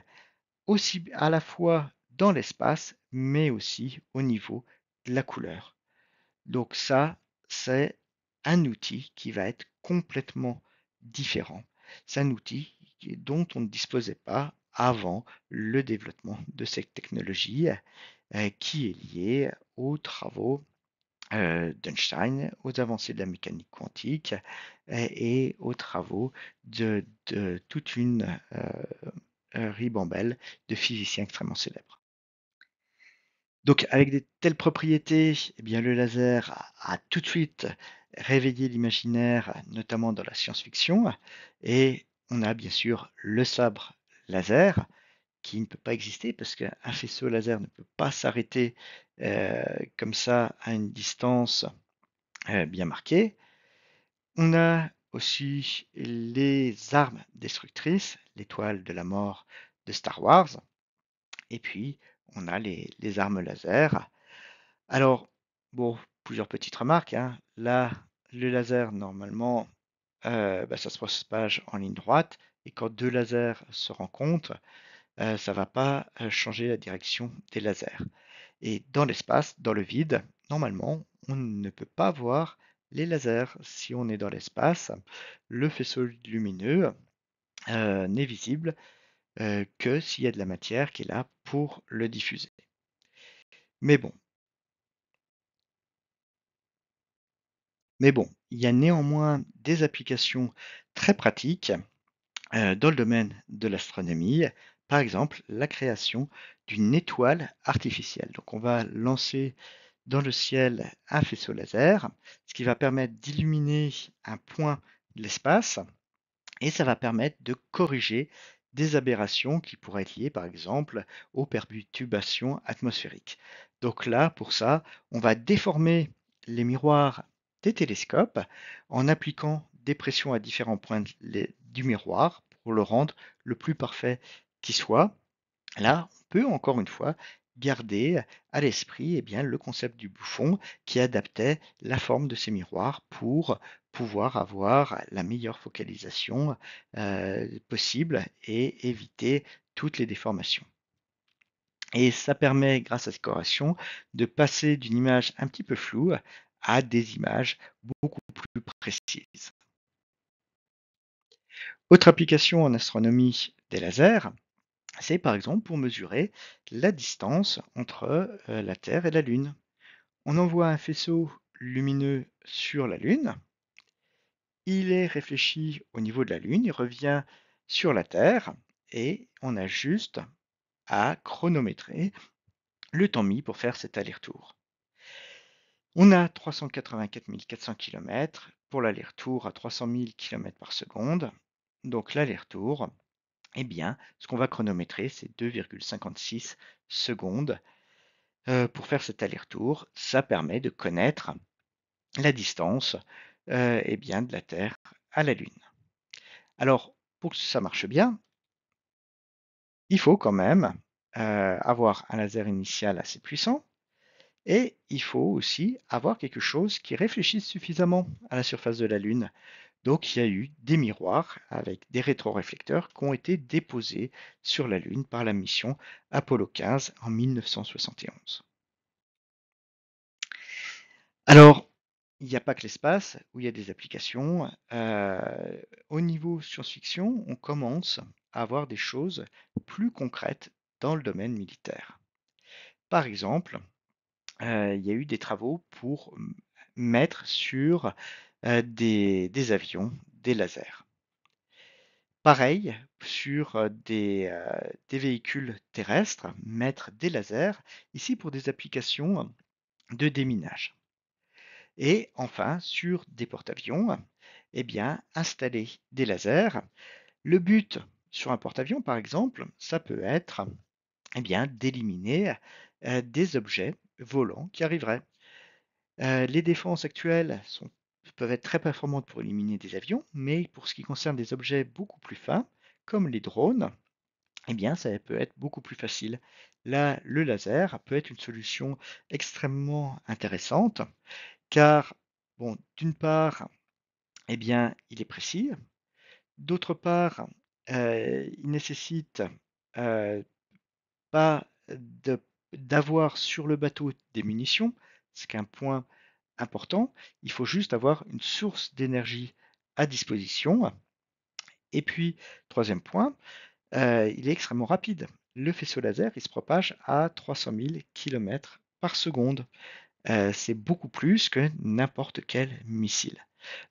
aussi à la fois dans l'espace mais aussi au niveau de la couleur. Donc ça, c'est un outil qui va être complètement différent. C'est un outil dont on ne disposait pas avant le développement de cette technologie euh, qui est liée aux travaux euh, d'Einstein, aux avancées de la mécanique quantique euh, et aux travaux de, toute une ribambelle de physiciens extrêmement célèbres. Donc avec de telles propriétés, eh bien, le laser a tout de suite réveiller l'imaginaire, notamment dans la science-fiction. Et on a bien sûr le sabre laser, qui ne peut pas exister parce qu'un faisceau laser ne peut pas s'arrêter euh, comme ça à une distance euh, bien marquée. On a aussi les armes destructrices, l'étoile de la mort de Star Wars, et puis on a les, armes laser. Alors, bon, plusieurs petites remarques. Hein. Là, le laser, normalement, euh, bah, ça se propage en ligne droite. Et quand deux lasers se rencontrent, euh, ça ne va pas euh, changer la direction des lasers. Et dans l'espace, dans le vide, normalement, on ne peut pas voir les lasers. Si on est dans l'espace, le faisceau lumineux n'est visible que s'il y a de la matière qui est là pour le diffuser. Mais bon, Mais bon, il y a néanmoins des applications très pratiques euh, dans le domaine de l'astronomie, par exemple la création d'une étoile artificielle. Donc on va lancer dans le ciel un faisceau laser, ce qui va permettre d'illuminer un point de l'espace et ça va permettre de corriger des aberrations qui pourraient être liées par exemple aux perturbations atmosphériques. Donc là, pour ça, on va déformer les miroirs télescopes en appliquant des pressions à différents points du miroir pour le rendre le plus parfait qui soit. Là, on peut encore une fois garder à l'esprit eh bien, le concept du bouffon qui adaptait la forme de ces miroirs pour pouvoir avoir la meilleure focalisation euh, possible et éviter toutes les déformations. Et ça permet, grâce à cette correction, de passer d'une image un petit peu floue à des images beaucoup plus précises. Autre application en astronomie des lasers, c'est par exemple pour mesurer la distance entre euh, la Terre et la Lune. On envoie un faisceau lumineux sur la Lune, il est réfléchi au niveau de la Lune, il revient sur la Terre et on a juste à chronométrer le temps mis pour faire cet aller-retour. On a 384 400 km pour l'aller-retour à 300 000 km par seconde. Donc l'aller-retour, eh bien, ce qu'on va chronométrer, c'est 2,56 secondes. Euh, pour faire cet aller-retour, ça permet de connaître la distance euh, eh bien, de la Terre à la Lune. Alors, pour que ça marche bien, il faut quand même euh, avoir un laser initial assez puissant, et il faut aussi avoir quelque chose qui réfléchisse suffisamment à la surface de la Lune. Donc il y a eu des miroirs avec des rétroréflecteurs qui ont été déposés sur la Lune par la mission Apollo 15 en 1971. Alors, il n'y a pas que l'espace où il y a des applications. Euh, au niveau science-fiction, on commence à avoir des choses plus concrètes dans le domaine militaire. Par exemple, il y a eu des travaux pour mettre sur des, avions des lasers. Pareil sur des, véhicules terrestres, mettre des lasers, ici pour des applications de déminage. Et enfin, sur des porte-avions, eh bien, installer des lasers. Le but sur un porte-avions, par exemple, ça peut être eh bien, d'éliminer des objets volant qui arriverait. les défenses actuelles peuvent être très performantes pour éliminer des avions, mais pour ce qui concerne des objets beaucoup plus fins, comme les drones, eh bien, ça peut être beaucoup plus facile. Là, le laser peut être une solution extrêmement intéressante, car, bon, d'une part, eh bien, il est précis. D'autre part, euh, il nécessite pas de d'avoir sur le bateau des munitions, c'est un point important, il faut juste avoir une source d'énergie à disposition. Et puis, troisième point, euh, il est extrêmement rapide. Le faisceau laser, il se propage à 300 000 km par seconde. Euh, c'est beaucoup plus que n'importe quel missile.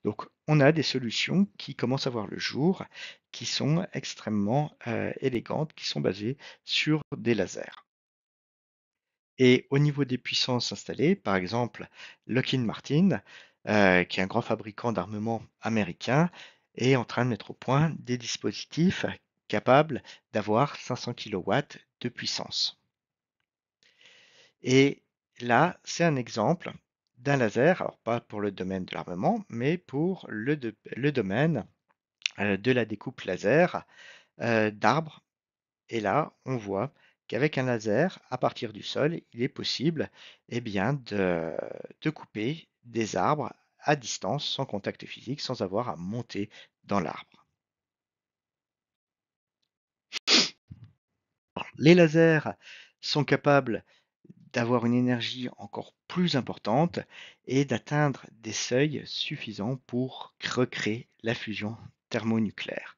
Donc, on a des solutions qui commencent à voir le jour, qui sont extrêmement euh, élégantes, qui sont basées sur des lasers. Et au niveau des puissances installées, par exemple, Lockheed Martin, euh, qui est un grand fabricant d'armement américain, est en train de mettre au point des dispositifs capables d'avoir 500 kW de puissance. Et là, c'est un exemple d'un laser, alors pas pour le domaine de l'armement, mais pour le, domaine euh, de la découpe laser euh, d'arbres. Et là, on voit qu'avec un laser, à partir du sol, il est possible eh bien, de, de couper des arbres à distance, sans contact physique, sans avoir à monter dans l'arbre. Les lasers sont capables d'avoir une énergie encore plus importante et d'atteindre des seuils suffisants pour recréer la fusion thermonucléaire.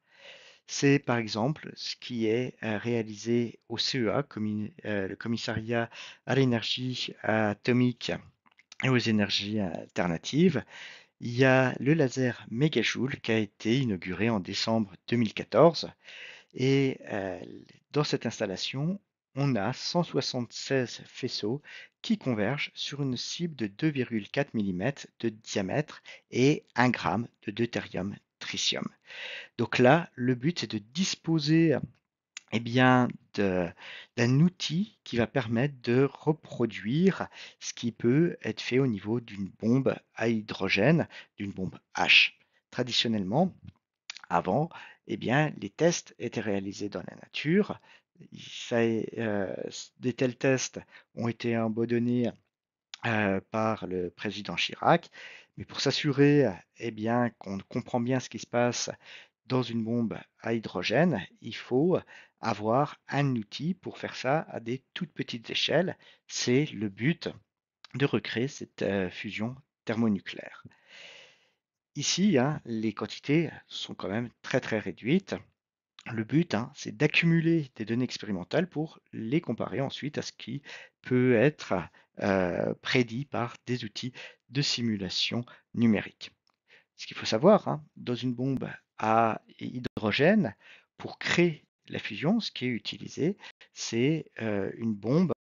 C'est par exemple ce qui est euh, réalisé au CEA, euh, le commissariat à l'énergie atomique et aux énergies alternatives. Il y a le laser Megajoule qui a été inauguré en décembre 2014. Et euh, dans cette installation, on a 176 faisceaux qui convergent sur une cible de 2,4 mm de diamètre et 1 g de deutérium donc là, le but, c'est de disposer eh bien, d'un outil qui va permettre de reproduire ce qui peut être fait au niveau d'une bombe à hydrogène, d'une bombe H. Traditionnellement, avant, eh bien, les tests étaient réalisés dans la nature. Euh, des tels tests ont été abandonnés euh, par le président Chirac mais pour s'assurer eh bien, qu'on comprend bien ce qui se passe dans une bombe à hydrogène, il faut avoir un outil pour faire ça à des toutes petites échelles. C'est le but de recréer cette euh, fusion thermonucléaire. Ici, hein, les quantités sont quand même très très réduites. Le but, hein, c'est d'accumuler des données expérimentales pour les comparer ensuite à ce qui peut être euh, prédit par des outils de simulation numérique. Ce qu'il faut savoir, hein, dans une bombe à hydrogène, pour créer la fusion, ce qui est utilisé, c'est euh, une bombe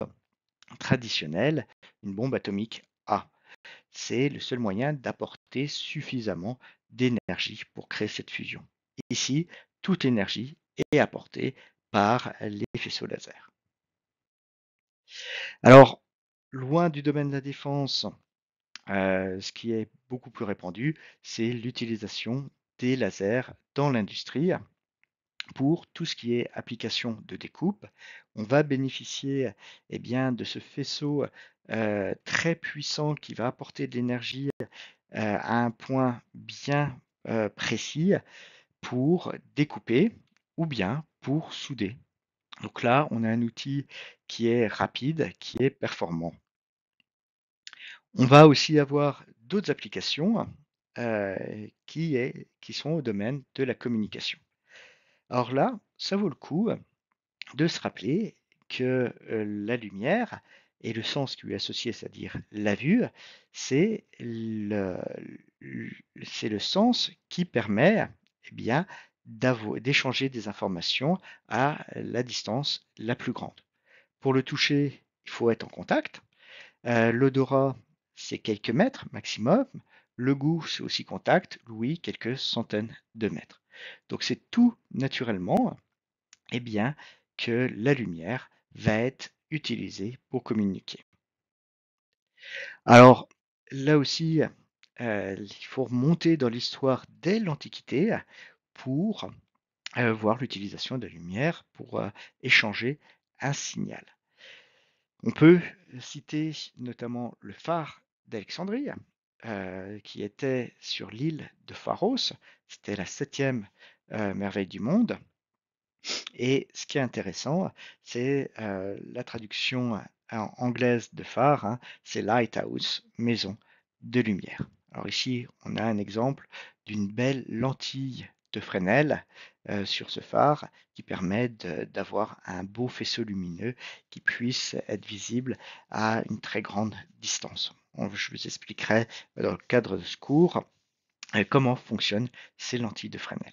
traditionnelle, une bombe atomique A. C'est le seul moyen d'apporter suffisamment d'énergie pour créer cette fusion. Ici, toute énergie est apportée par les faisceaux laser. Alors, loin du domaine de la défense, euh, ce qui est beaucoup plus répandu, c'est l'utilisation des lasers dans l'industrie pour tout ce qui est application de découpe. On va bénéficier eh bien, de ce faisceau euh, très puissant qui va apporter de l'énergie euh, à un point bien précis pour découper ou bien pour souder. Donc là, on a un outil qui est rapide, qui est performant. On va aussi avoir d'autres applications euh, qui, sont au domaine de la communication. Alors là, ça vaut le coup de se rappeler que euh, la lumière et le sens qui lui est associé, c'est-à-dire la vue, c'est le, sens qui permet eh bien, d'échanger des informations à la distance la plus grande. Pour le toucher, il faut être en contact. Euh, l'odorat, c'est quelques mètres maximum. Le goût, c'est aussi contact. L'ouïe, quelques centaines de mètres. Donc c'est tout naturellement eh bien, que la lumière va être utilisée pour communiquer. Alors là aussi, euh, il faut remonter dans l'histoire dès l'Antiquité pour euh, voir l'utilisation de la lumière pour euh, échanger un signal. On peut citer notamment le phare d'Alexandrie, euh, qui était sur l'île de Pharos. C'était la septième euh, merveille du monde. Et ce qui est intéressant, c'est euh, la traduction anglaise de phare, hein, c'est lighthouse, maison de lumière. Alors ici, on a un exemple d'une belle lentille de Fresnel sur ce phare qui permet d'avoir un beau faisceau lumineux qui puisse être visible à une très grande distance je vous expliquerai dans le cadre de ce cours euh, comment fonctionnent ces lentilles de Fresnel.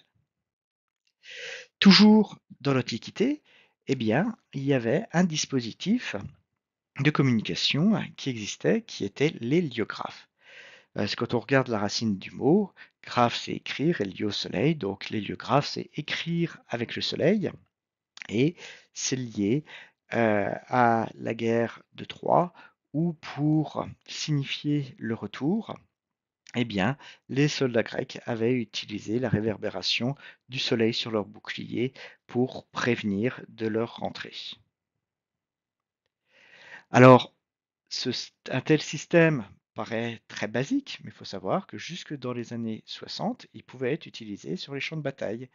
Toujours dans l'Antiquité, eh bien, il y avait un dispositif de communication hein, qui existait, qui était l'héliographe. Euh, quand on regarde la racine du mot, graphe c'est écrire, et « au soleil, donc l'héliographe c'est écrire avec le soleil, et c'est lié euh, à la guerre de Troie ou pour signifier le retour, eh bien, les soldats grecs avaient utilisé la réverbération du soleil sur leur bouclier pour prévenir de leur rentrée. Alors, un tel système paraît très basique, mais il faut savoir que jusque dans les années 60, il pouvait être utilisé sur les champs de bataille.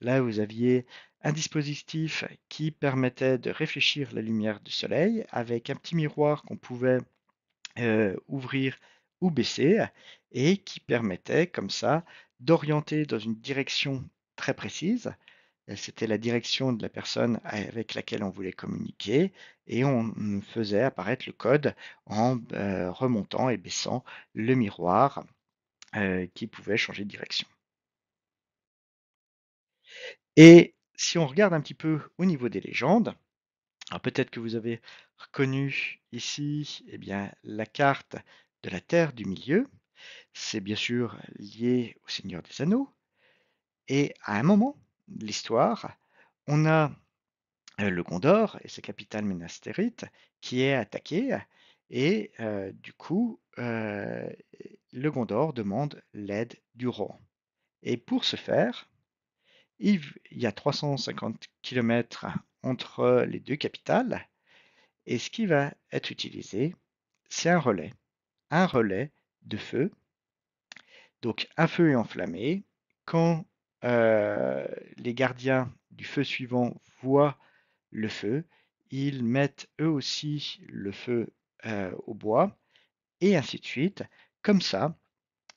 Là, vous aviez un dispositif qui permettait de réfléchir la lumière du soleil avec un petit miroir qu'on pouvait euh, ouvrir ou baisser et qui permettait comme ça d'orienter dans une direction très précise. Euh, c'était la direction de la personne avec laquelle on voulait communiquer et on faisait apparaître le code en euh, remontant et baissant le miroir qui pouvait changer de direction. Et si on regarde un petit peu au niveau des légendes, peut-être que vous avez reconnu ici eh bien, la carte de la Terre du milieu. C'est bien sûr lié au Seigneur des Anneaux. Et à un moment de l'histoire, on a euh, le Gondor et sa capitale Ménastérite, qui est attaquée. Et euh, du coup, euh, le Gondor demande l'aide du roi. Et pour ce faire, il y a 350 km entre les deux capitales. Et ce qui va être utilisé, c'est un relais. Un relais de feu. Donc un feu est enflammé. Quand euh, les gardiens du feu suivant voient le feu, ils mettent eux aussi le feu euh, au bois, et ainsi de suite. Comme ça,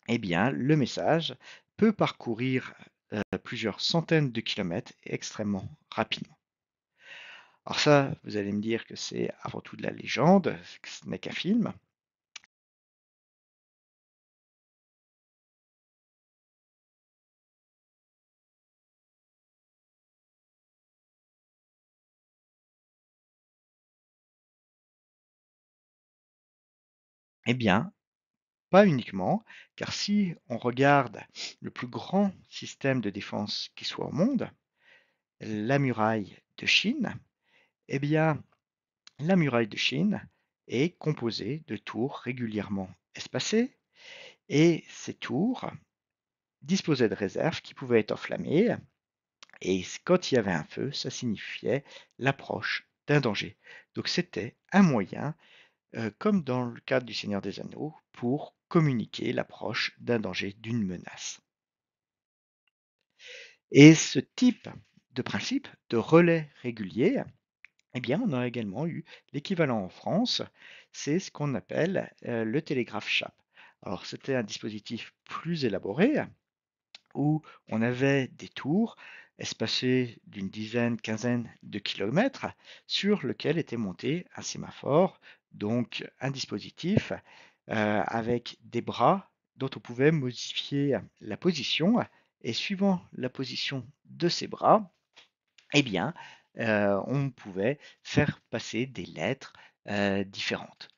eh bien, le message peut parcourir euh, plusieurs centaines de kilomètres extrêmement rapidement. Alors ça, vous allez me dire que c'est avant tout de la légende, ce n'est qu'un film. Eh bien, pas uniquement, car si on regarde le plus grand système de défense qui soit au monde, la muraille de Chine, eh bien, la muraille de Chine est composée de tours régulièrement espacées, et ces tours disposaient de réserves qui pouvaient être enflammées, et quand il y avait un feu, ça signifiait l'approche d'un danger. Donc c'était un moyen euh, comme dans le cadre du Seigneur des Anneaux, pour communiquer l'approche d'un danger, d'une menace. Et ce type de principe de relais régulier, eh bien, on a également eu l'équivalent en France, c'est ce qu'on appelle euh, le télégraphe CHAP. Alors, c'était un dispositif plus élaboré où on avait des tours espacées d'une dizaine, quinzaine de kilomètres sur lequel était monté un sémaphore donc un dispositif euh, avec des bras dont on pouvait modifier la position et suivant la position de ces bras, eh bien, euh, on pouvait faire passer des lettres euh, différentes.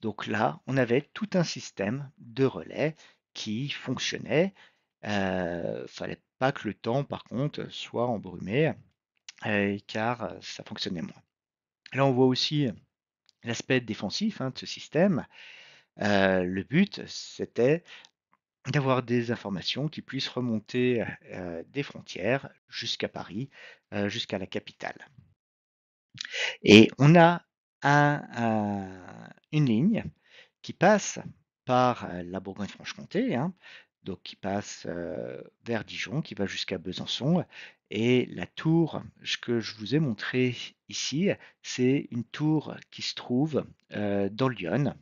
Donc là, on avait tout un système de relais qui fonctionnait. ne fallait pas que le temps, par contre, soit embrumé, car ça fonctionnait moins. Là, on voit aussi l'aspect défensif hein, de ce système, euh, le but, c'était d'avoir des informations qui puissent remonter euh, des frontières jusqu'à Paris, euh, jusqu'à la capitale. Et on a un, une ligne qui passe par la Bourgogne-Franche-Comté, hein, donc qui passe vers Dijon, qui va jusqu'à Besançon. Et la tour que je vous ai montrée ici, c'est une tour qui se trouve dans Lyon,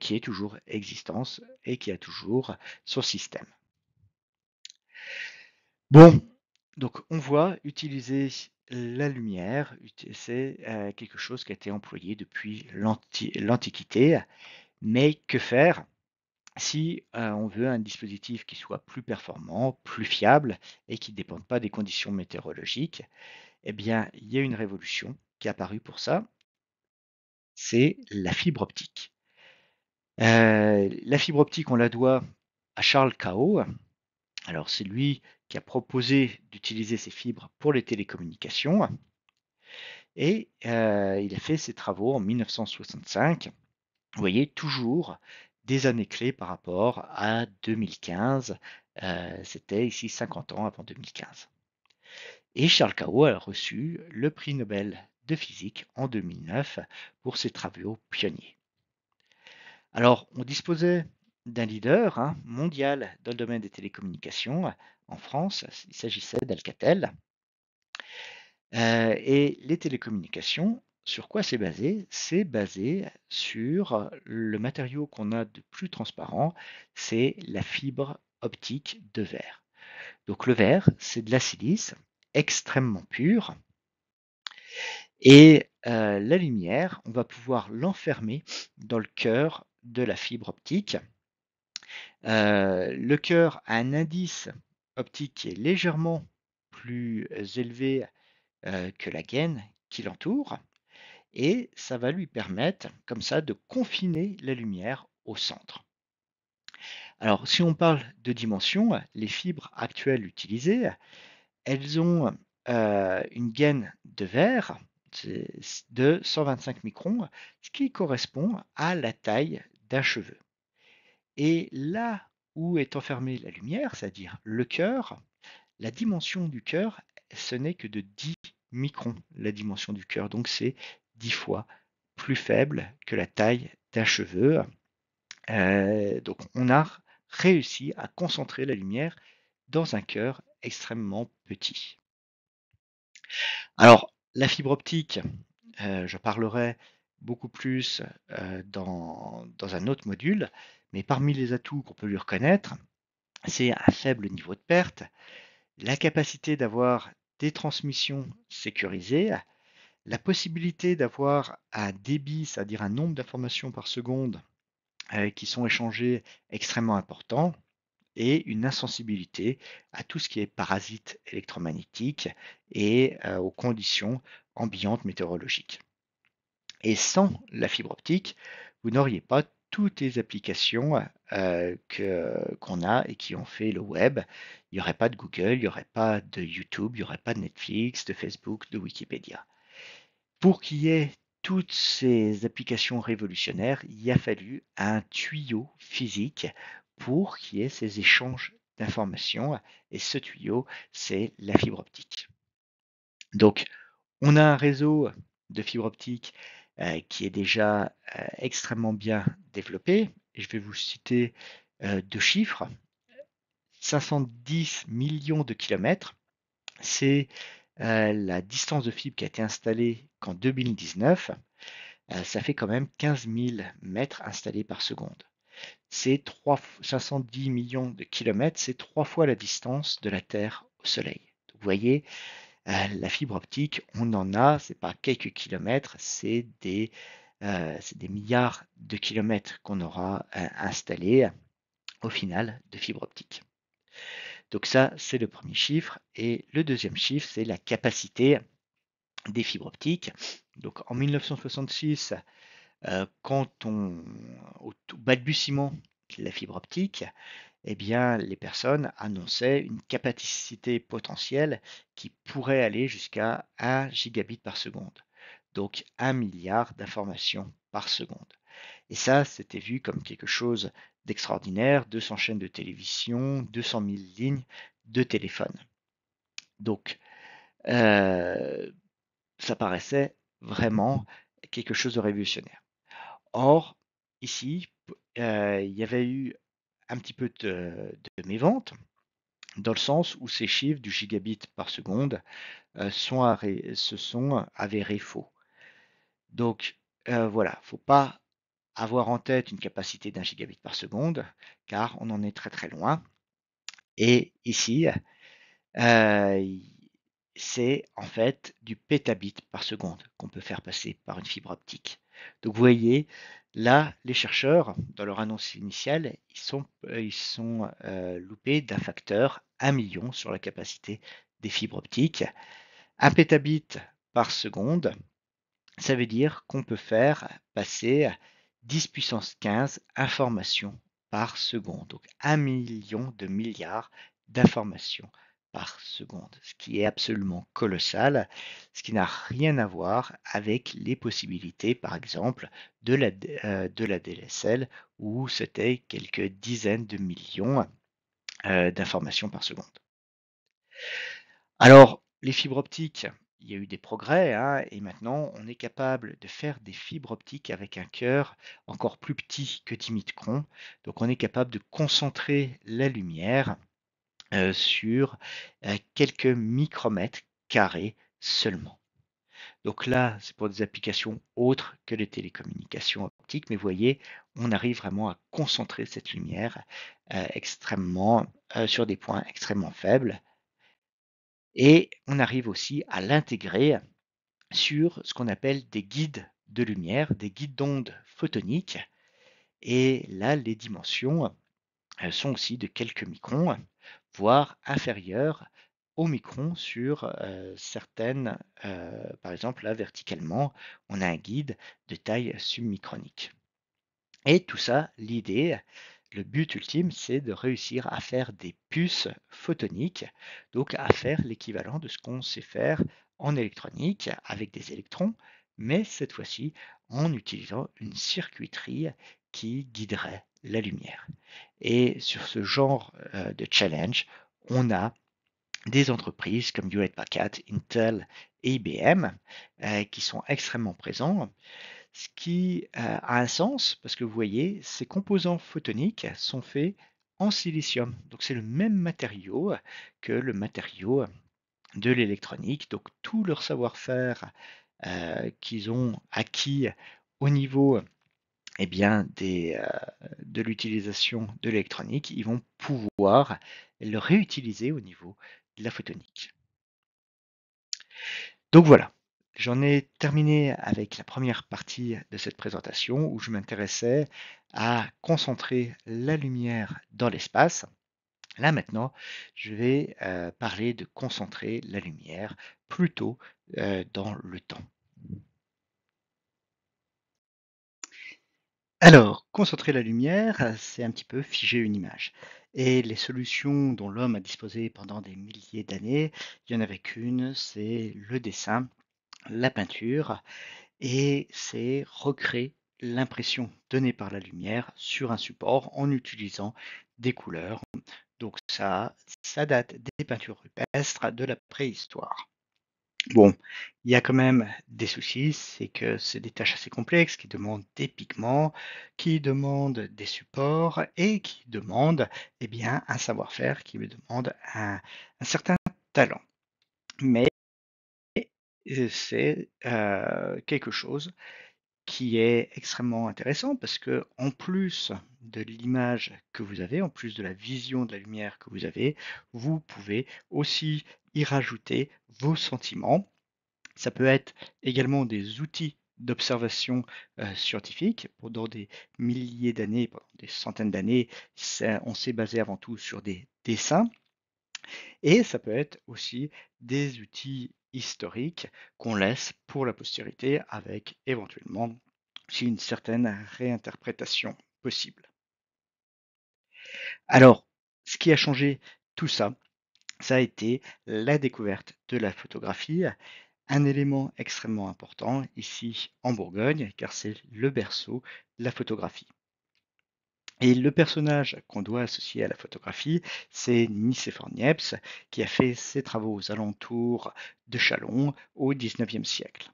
qui est toujours existence et qui a toujours son système. Bon, donc on voit utiliser la lumière, c'est quelque chose qui a été employé depuis l'Antiquité. Mais que faire si on veut un dispositif qui soit plus performant, plus fiable et qui ne dépende pas des conditions météorologiques, eh bien, il y a une révolution qui est apparue pour ça, c'est la fibre optique. la fibre optique, on la doit à Charles Cao. Alors, c'est lui qui a proposé d'utiliser ces fibres pour les télécommunications. Et il a fait ses travaux en 1965. Vous voyez, toujours des années clés par rapport à 2015. Euh, c'était ici 50 ans avant 2015. Et Charles Kao a reçu le prix Nobel de physique en 2009 pour ses travaux pionniers. Alors, on disposait d'un leader hein, mondial dans le domaine des télécommunications en France, il s'agissait d'Alcatel. Euh, et les télécommunications sur quoi c'est basé? C'est basé sur le matériau qu'on a de plus transparent, c'est la fibre optique de verre. Donc le verre, c'est de la silice extrêmement pure. Et euh, la lumière, on va pouvoir l'enfermer dans le cœur de la fibre optique. Euh, le cœur a un indice optique qui est légèrement plus élevé euh, que la gaine qui l'entoure et ça va lui permettre comme ça de confiner la lumière au centre. Alors si on parle de dimension, les fibres actuelles utilisées, elles ont euh, une gaine de verre de 125 microns, ce qui correspond à la taille d'un cheveu. Et là où est enfermée la lumière, c'est-à-dire le cœur, la dimension du cœur, ce n'est que de 10 microns, la dimension du cœur. Donc c'est fois plus faible que la taille d'un cheveu. Euh, donc on a réussi à concentrer la lumière dans un cœur extrêmement petit. Alors la fibre optique, euh, je parlerai beaucoup plus euh, dans, dans, un autre module, mais parmi les atouts qu'on peut lui reconnaître, c'est un faible niveau de perte, la capacité d'avoir des transmissions sécurisées, la possibilité d'avoir un débit, c'est-à-dire un nombre d'informations par seconde euh, qui sont échangées extrêmement important et une insensibilité à tout ce qui est parasites électromagnétiques et euh, aux conditions ambiantes météorologiques. Et sans la fibre optique, vous n'auriez pas toutes les applications euh, qu'on a et qui ont fait le web. Il n'y aurait pas de Google, il n'y aurait pas de YouTube, il n'y aurait pas de Netflix, de Facebook, de Wikipédia. Pour qu'il y ait toutes ces applications révolutionnaires, il a fallu un tuyau physique pour qu'il y ait ces échanges d'informations. Et ce tuyau, c'est la fibre optique. Donc, on a un réseau de fibre optique euh, qui est déjà euh, extrêmement bien développé. Je vais vous citer euh, deux chiffres. 510 millions de kilomètres, c'est euh, la distance de fibre qui a été installée qu'en 2019, euh, ça fait quand même 15 000 mètres installés par seconde. C'est 510 millions de kilomètres, c'est trois fois la distance de la Terre au Soleil. vous voyez, euh, la fibre optique, on en a, c'est pas quelques kilomètres, c'est des, des, milliards de kilomètres qu'on aura installés au final de fibre optique. Donc ça, c'est le premier chiffre. Et le deuxième chiffre, c'est la capacité des fibres optiques. Donc en 1966, euh, quand on, au balbutiement de la fibre optique, eh bien, les personnes annonçaient une capacité potentielle qui pourrait aller jusqu'à 1 gigabit par seconde. Donc 1 milliard d'informations par seconde. Et ça, c'était vu comme quelque chose d'extraordinaire, 200 chaînes de télévision, 200 000 lignes de téléphone. Donc, euh, ça paraissait vraiment quelque chose de révolutionnaire. Or, ici, euh, il y avait eu un petit peu de, mévente, dans le sens où ces chiffres du gigabit par seconde euh, se sont avérés faux. Donc, voilà, faut pas avoir en tête une capacité d'un gigabit par seconde, car on en est très très loin. Et ici, euh, c'est en fait du pétabit par seconde qu'on peut faire passer par une fibre optique. Donc vous voyez, là, les chercheurs, dans leur annonce initiale, ils sont, euh, ils sont euh, loupés d'un facteur 1 million sur la capacité des fibres optiques. Un pétabit par seconde, ça veut dire qu'on peut faire passer 10 puissance 15 informations par seconde. Donc un million de milliards d'informations par seconde, ce qui est absolument colossal, ce qui n'a rien à voir avec les possibilités, par exemple, de la, euh, de la DLSL, où c'était quelques dizaines de millions euh, d'informations par seconde. Alors, les fibres optiques, il y a eu des progrès hein, et maintenant on est capable de faire des fibres optiques avec un cœur encore plus petit que 10 microns. Donc on est capable de concentrer la lumière euh, sur euh, quelques micromètres carrés seulement. Donc là, c'est pour des applications autres que les télécommunications optiques, mais vous voyez, on arrive vraiment à concentrer cette lumière euh, extrêmement sur des points extrêmement faibles et on arrive aussi à l'intégrer sur ce qu'on appelle des guides de lumière, des guides d'ondes photoniques. Et là, les dimensions sont aussi de quelques microns, voire inférieures aux microns sur euh, certaines, euh, par exemple là verticalement, on a un guide de taille submicronique. Et tout ça, l'idée, le but ultime, c'est de réussir à faire des puces photoniques, donc à faire l'équivalent de ce qu'on sait faire en électronique avec des électrons, mais cette fois-ci en utilisant une circuiterie qui guiderait la lumière. Et sur ce genre euh, de challenge, on a des entreprises comme Hewlett Packard, Intel et IBM euh, qui sont extrêmement présents ce qui euh, a un sens parce que vous voyez, ces composants photoniques sont faits en silicium. Donc c'est le même matériau que le matériau de l'électronique. Donc tout leur savoir-faire euh, qu'ils ont acquis au niveau eh bien, euh, de l'utilisation de l'électronique, ils vont pouvoir le réutiliser au niveau de la photonique. Donc voilà, J'en ai terminé avec la première partie de cette présentation où je m'intéressais à concentrer la lumière dans l'espace. Là maintenant, je vais euh, parler de concentrer la lumière plutôt euh, dans le temps. Alors, concentrer la lumière, c'est un petit peu figer une image. Et les solutions dont l'homme a disposé pendant des milliers d'années, il n'y en avait qu'une, c'est le dessin la peinture et c'est recréer l'impression donnée par la lumière sur un support en utilisant des couleurs. Donc ça, ça date des peintures rupestres de la préhistoire. Bon, il y a quand même des soucis, c'est que c'est des tâches assez complexes qui demandent des pigments, qui demandent des supports et qui demandent eh bien, un savoir-faire, qui demandent un, un certain talent. Mais c'est quelque chose qui est extrêmement intéressant parce que en plus de l'image que vous avez, en plus de la vision de la lumière que vous avez, vous pouvez aussi y rajouter vos sentiments. Ça peut être également des outils d'observation scientifique. Pendant des milliers d'années, pendant des centaines d'années, on s'est basé avant tout sur des dessins. Et ça peut être aussi des outils historique qu'on laisse pour la postérité avec éventuellement une certaine réinterprétation possible. Alors, ce qui a changé tout ça, ça a été la découverte de la photographie, un élément extrêmement important ici en Bourgogne, car c'est le berceau de la photographie. Et le personnage qu'on doit associer à la photographie, c'est Nicéphore Niepce, qui a fait ses travaux aux alentours de Chalon au XIXe siècle.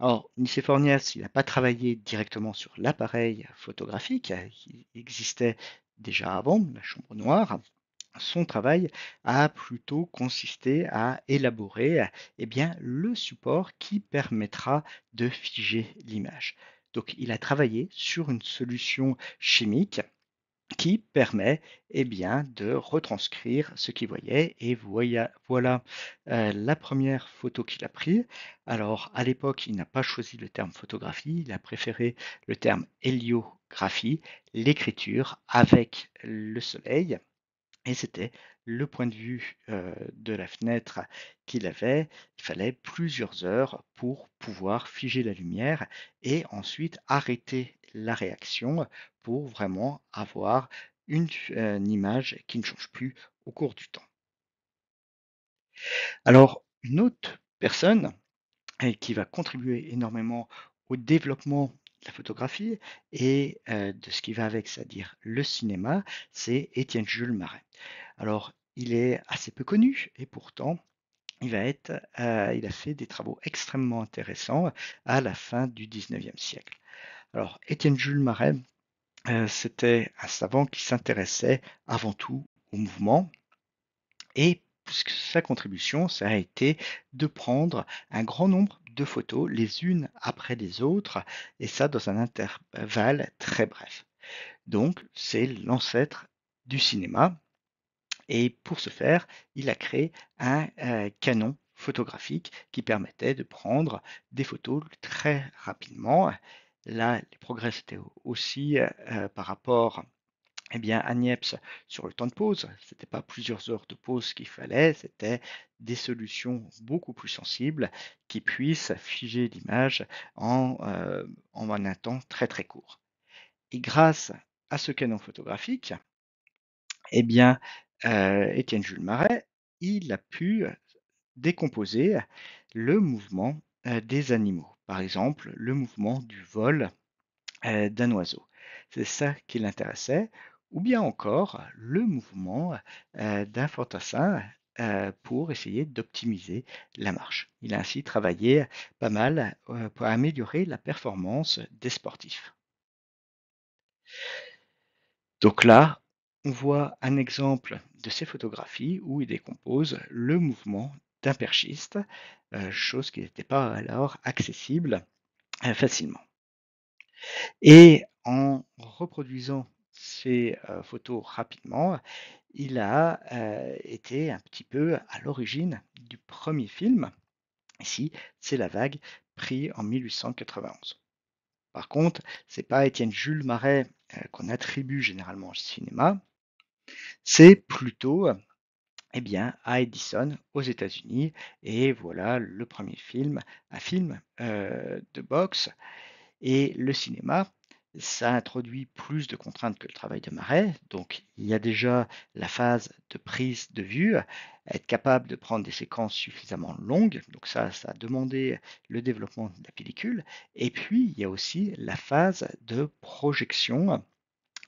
Alors, Nicéphore Niepce, il n'a pas travaillé directement sur l'appareil photographique, hein, qui existait déjà avant, la chambre noire. Son travail a plutôt consisté à élaborer eh bien, le support qui permettra de figer l'image. Donc il a travaillé sur une solution chimique qui permet eh bien, de retranscrire ce qu'il voyait. Et voilà euh, la première photo qu'il a prise. Alors à l'époque, il n'a pas choisi le terme photographie, il a préféré le terme héliographie, l'écriture avec le soleil. Et c'était le point de vue de la fenêtre qu'il avait, il fallait plusieurs heures pour pouvoir figer la lumière et ensuite arrêter la réaction pour vraiment avoir une, image qui ne change plus au cours du temps. Alors, une autre personne qui va contribuer énormément au développement la photographie et de ce qui va avec, c'est-à-dire le cinéma, c'est Étienne Jules Marais. Alors, il est assez peu connu et pourtant, il, va être, il a fait des travaux extrêmement intéressants à la fin du 19e siècle. Alors, Étienne Jules Marais, c'était un savant qui s'intéressait avant tout au mouvement et sa contribution, ça a été de prendre un grand nombre deux photos les unes après les autres, et ça dans un intervalle très bref. Donc c'est l'ancêtre du cinéma, et pour ce faire, il a créé un euh, canon photographique qui permettait de prendre des photos très rapidement. Là, les progrès c'était aussi euh, par rapport eh bien, à sur le temps de pause, ce n'était pas plusieurs heures de pause qu'il fallait, c'était des solutions beaucoup plus sensibles qui puissent figer l'image en, euh, un temps très très court. Et grâce à ce canon photographique, eh bien, euh, Étienne Jules Marais, il a pu décomposer le mouvement euh, des animaux. Par exemple, le mouvement du vol d'un oiseau. C'est ça qui l'intéressait ou bien encore le mouvement euh, d'un fantassin euh, pour essayer d'optimiser la marche. Il a ainsi travaillé pas mal euh, pour améliorer la performance des sportifs. Donc là, on voit un exemple de ces photographies où il décompose le mouvement d'un perchiste, chose qui n'était pas alors accessible facilement. Et en reproduisant ces photos rapidement, il a été un petit peu à l'origine du premier film. Ici, c'est La Vague, pris en 1891. Par contre, c'est pas Étienne Jules Marais qu'on attribue généralement au cinéma, c'est plutôt eh bien, à Edison aux États-Unis. Et voilà le premier film, un film de boxe. Et le cinéma, ça introduit plus de contraintes que le travail de marais. Donc, il y a déjà la phase de prise de vue, être capable de prendre des séquences suffisamment longues. Donc, ça, ça a demandé le développement de la pellicule. Et puis, il y a aussi la phase de projection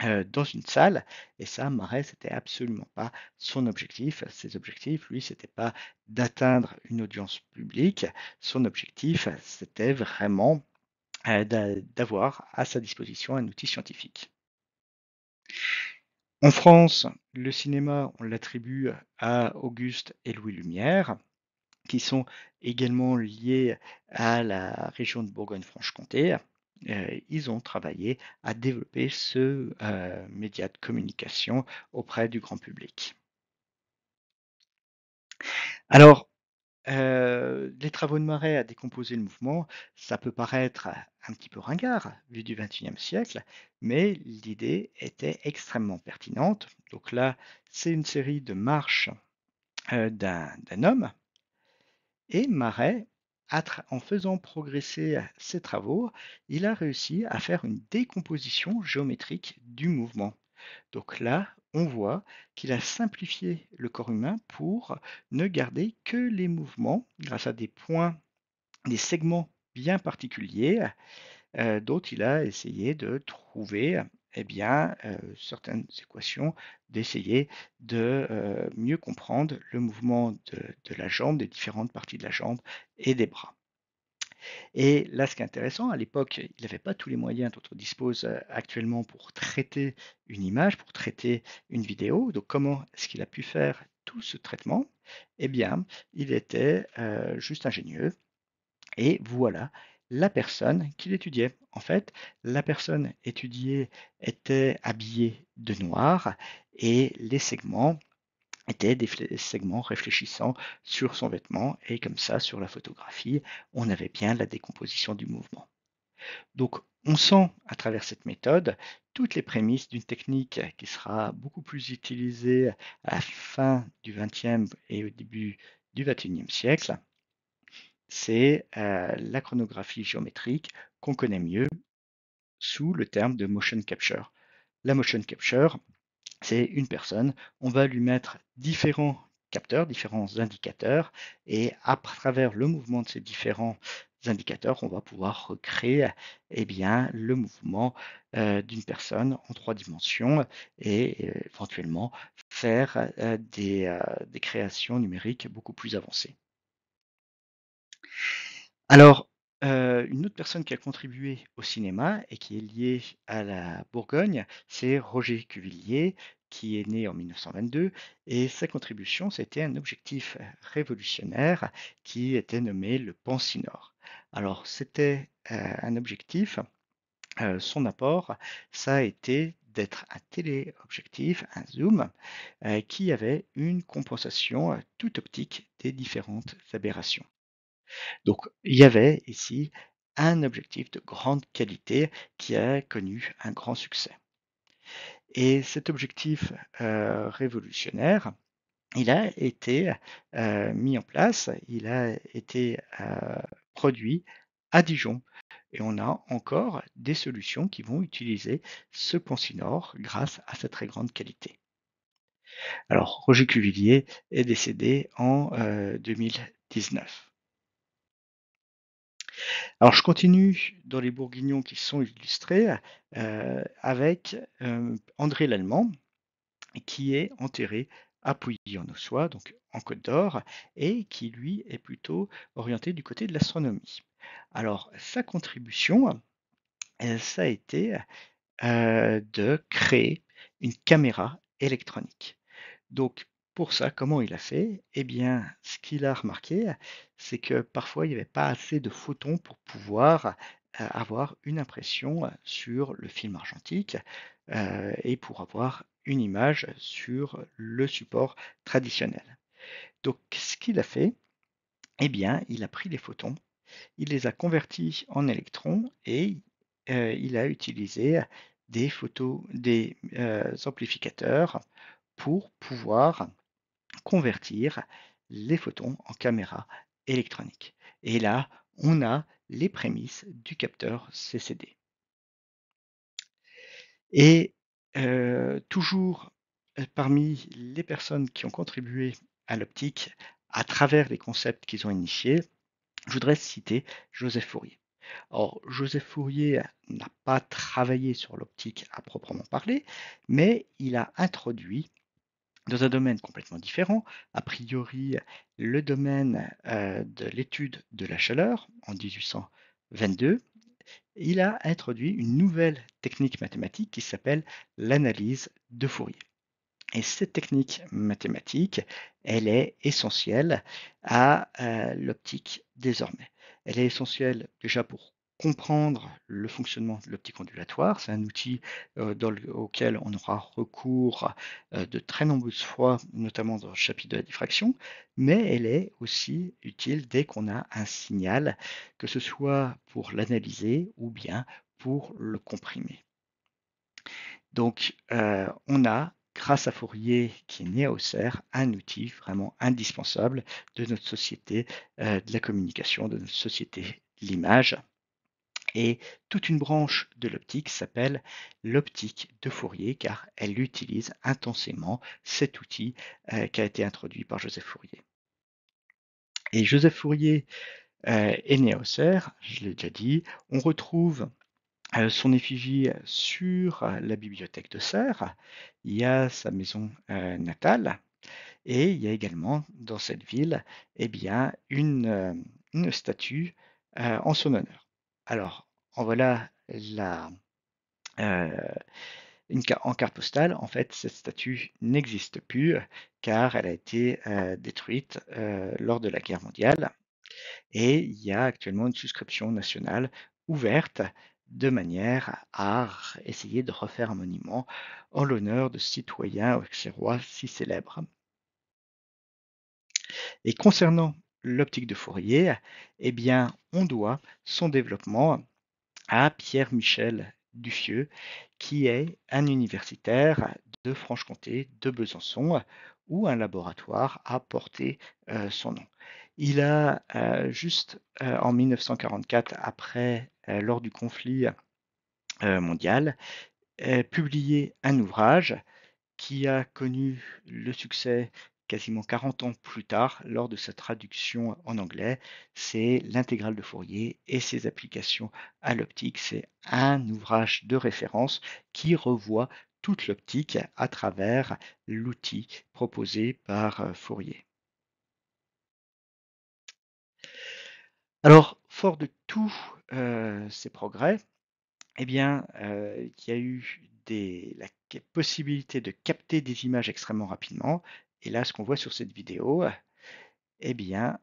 euh, dans une salle. Et ça, Marais, c'était absolument pas son objectif. Ses objectifs, lui, c'était pas d'atteindre une audience publique. Son objectif, c'était vraiment euh, d'avoir à sa disposition un outil scientifique. En France, le cinéma, on l'attribue à Auguste et Louis Lumière, qui sont également liés à la région de Bourgogne-Franche-Comté. Euh, ils ont travaillé à développer ce euh, média de communication auprès du grand public. Alors, les travaux de Marais à décomposer le mouvement, ça peut paraître un petit peu ringard vu du XXIe siècle, mais l'idée était extrêmement pertinente. Donc là, c'est une série de marches d'un homme. Et Marais, en faisant progresser ses travaux, il a réussi à faire une décomposition géométrique du mouvement. Donc là, on voit qu'il a simplifié le corps humain pour ne garder que les mouvements grâce à des points, des segments bien particuliers euh, dont il a essayé de trouver eh bien, euh, certaines équations, d'essayer de euh, mieux comprendre le mouvement de la jambe, des différentes parties de la jambe et des bras. Et là, ce qui est intéressant, à l'époque, il n'avait pas tous les moyens dont on dispose euh, actuellement pour traiter une image, pour traiter une vidéo. Donc, comment est-ce qu'il a pu faire tout ce traitement Eh bien, il était euh, juste ingénieux. Et voilà la personne qu'il étudiait. En fait, la personne étudiée était habillée de noir et les segments étaient des segments réfléchissant sur son vêtement et comme ça sur la photographie on avait bien la décomposition du mouvement. Donc on sent à travers cette méthode toutes les prémices d'une technique qui sera beaucoup plus utilisée à la fin du 20 XXe et au début du 21e siècle. C'est euh, la chronographie géométrique qu'on connaît mieux sous le terme de motion capture. La motion capture, c'est une personne. On va lui mettre différents capteurs, différents indicateurs, et à travers le mouvement de ces différents indicateurs, on va pouvoir recréer eh bien, le mouvement euh, d'une personne en trois dimensions et euh, éventuellement faire euh, des, des créations numériques beaucoup plus avancées. Alors, une autre personne qui a contribué au cinéma et qui est liée à la Bourgogne, c'est Roger Cuvillier, qui est né en 1922 et sa contribution, c'était un objectif révolutionnaire qui était nommé le Pansinor. Alors c'était, un objectif, son apport, ça a été d'être un téléobjectif, un zoom, qui avait une compensation, toute optique des différentes aberrations. Donc il y avait ici un objectif de grande qualité qui a connu un grand succès. Et cet objectif euh, révolutionnaire, il a été euh, mis en place, il a été euh, produit à Dijon. Et on a encore des solutions qui vont utiliser ce Ponsinor grâce à sa très grande qualité. Alors, Roger Cuvillier est décédé en 2019. Alors, je continue dans les bourguignons qui sont illustrés euh, avec euh, André l'Allemand, qui est enterré à Pouilly-en-Ossois, donc en Côte d'Or, et qui, lui, est plutôt orienté du côté de l'astronomie. Alors, sa contribution, euh, ça a été de créer une caméra électronique. Donc, pour ça, comment il a fait Eh bien, ce qu'il a remarqué, c'est que parfois, il n'y avait pas assez de photons pour pouvoir euh, avoir une impression euh, sur le film argentique euh, et pour avoir une image sur le support traditionnel. Donc ce qu'il a fait, eh bien, il a pris les photons, il les a convertis en électrons et il a utilisé des photos, des amplificateurs pour pouvoir convertir les photons en caméra électronique. Et là, on a les prémices du capteur CCD. Et euh, toujours euh, parmi les personnes qui ont contribué à l'optique à travers les concepts qu'ils ont initiés, je voudrais citer Joseph Fourier. Or, Joseph Fourier n'a pas travaillé sur l'optique à proprement parler, mais il a introduit dans un domaine complètement différent, a priori le domaine euh, de l'étude de la chaleur en 1822, il a introduit une nouvelle technique mathématique qui s'appelle l'analyse de Fourier. Et cette technique mathématique, elle est essentielle à euh, l'optique désormais. Elle est essentielle déjà pour comprendre le fonctionnement de l'optique ondulatoire. C'est un outil euh, auquel on aura recours euh, de très nombreuses fois, notamment dans le chapitre de la diffraction, mais elle est aussi utile dès qu'on a un signal, que ce soit pour l'analyser ou bien pour le comprimer. Donc, euh, on a, grâce à Fourier, qui est né à Auxerre, un outil vraiment indispensable de notre société de la communication, de notre société de l'image et toute une branche de l'optique s'appelle l'optique de Fourier car elle utilise intensément cet outil euh, qui a été introduit par Joseph Fourier. Et Joseph Fourier euh, est né au Auxerre, je l'ai déjà dit. On retrouve euh, son effigie sur la bibliothèque de Serre, Il y a sa maison natale. Et il y a également dans cette ville eh bien, une, statue en son honneur. Alors, en voilà la, une, en carte postale, en fait, cette statue n'existe plus car elle a été détruite lors de la guerre mondiale. Et il y a actuellement une souscription nationale ouverte de manière à essayer de refaire un monument en l'honneur de citoyens rois si célèbres. Et concernant l'optique de Fourier, eh bien, on doit son développement à Pierre-Michel Dufieux, qui est un universitaire de Franche-Comté, de Besançon, où un laboratoire a porté euh, son nom. Il a euh, juste euh, en 1944, après, lors du conflit mondial, publié un ouvrage qui a connu le succès quasiment 40 ans plus tard, lors de sa traduction en anglais, c'est l'intégrale de Fourier et ses applications à l'optique. C'est un ouvrage de référence qui revoit toute l'optique à travers l'outil proposé par euh, Fourier. Alors, fort de tous euh, ces progrès, eh bien, euh, il y a eu la possibilité de capter des images extrêmement rapidement et là, ce qu'on voit sur cette vidéo, eh bien,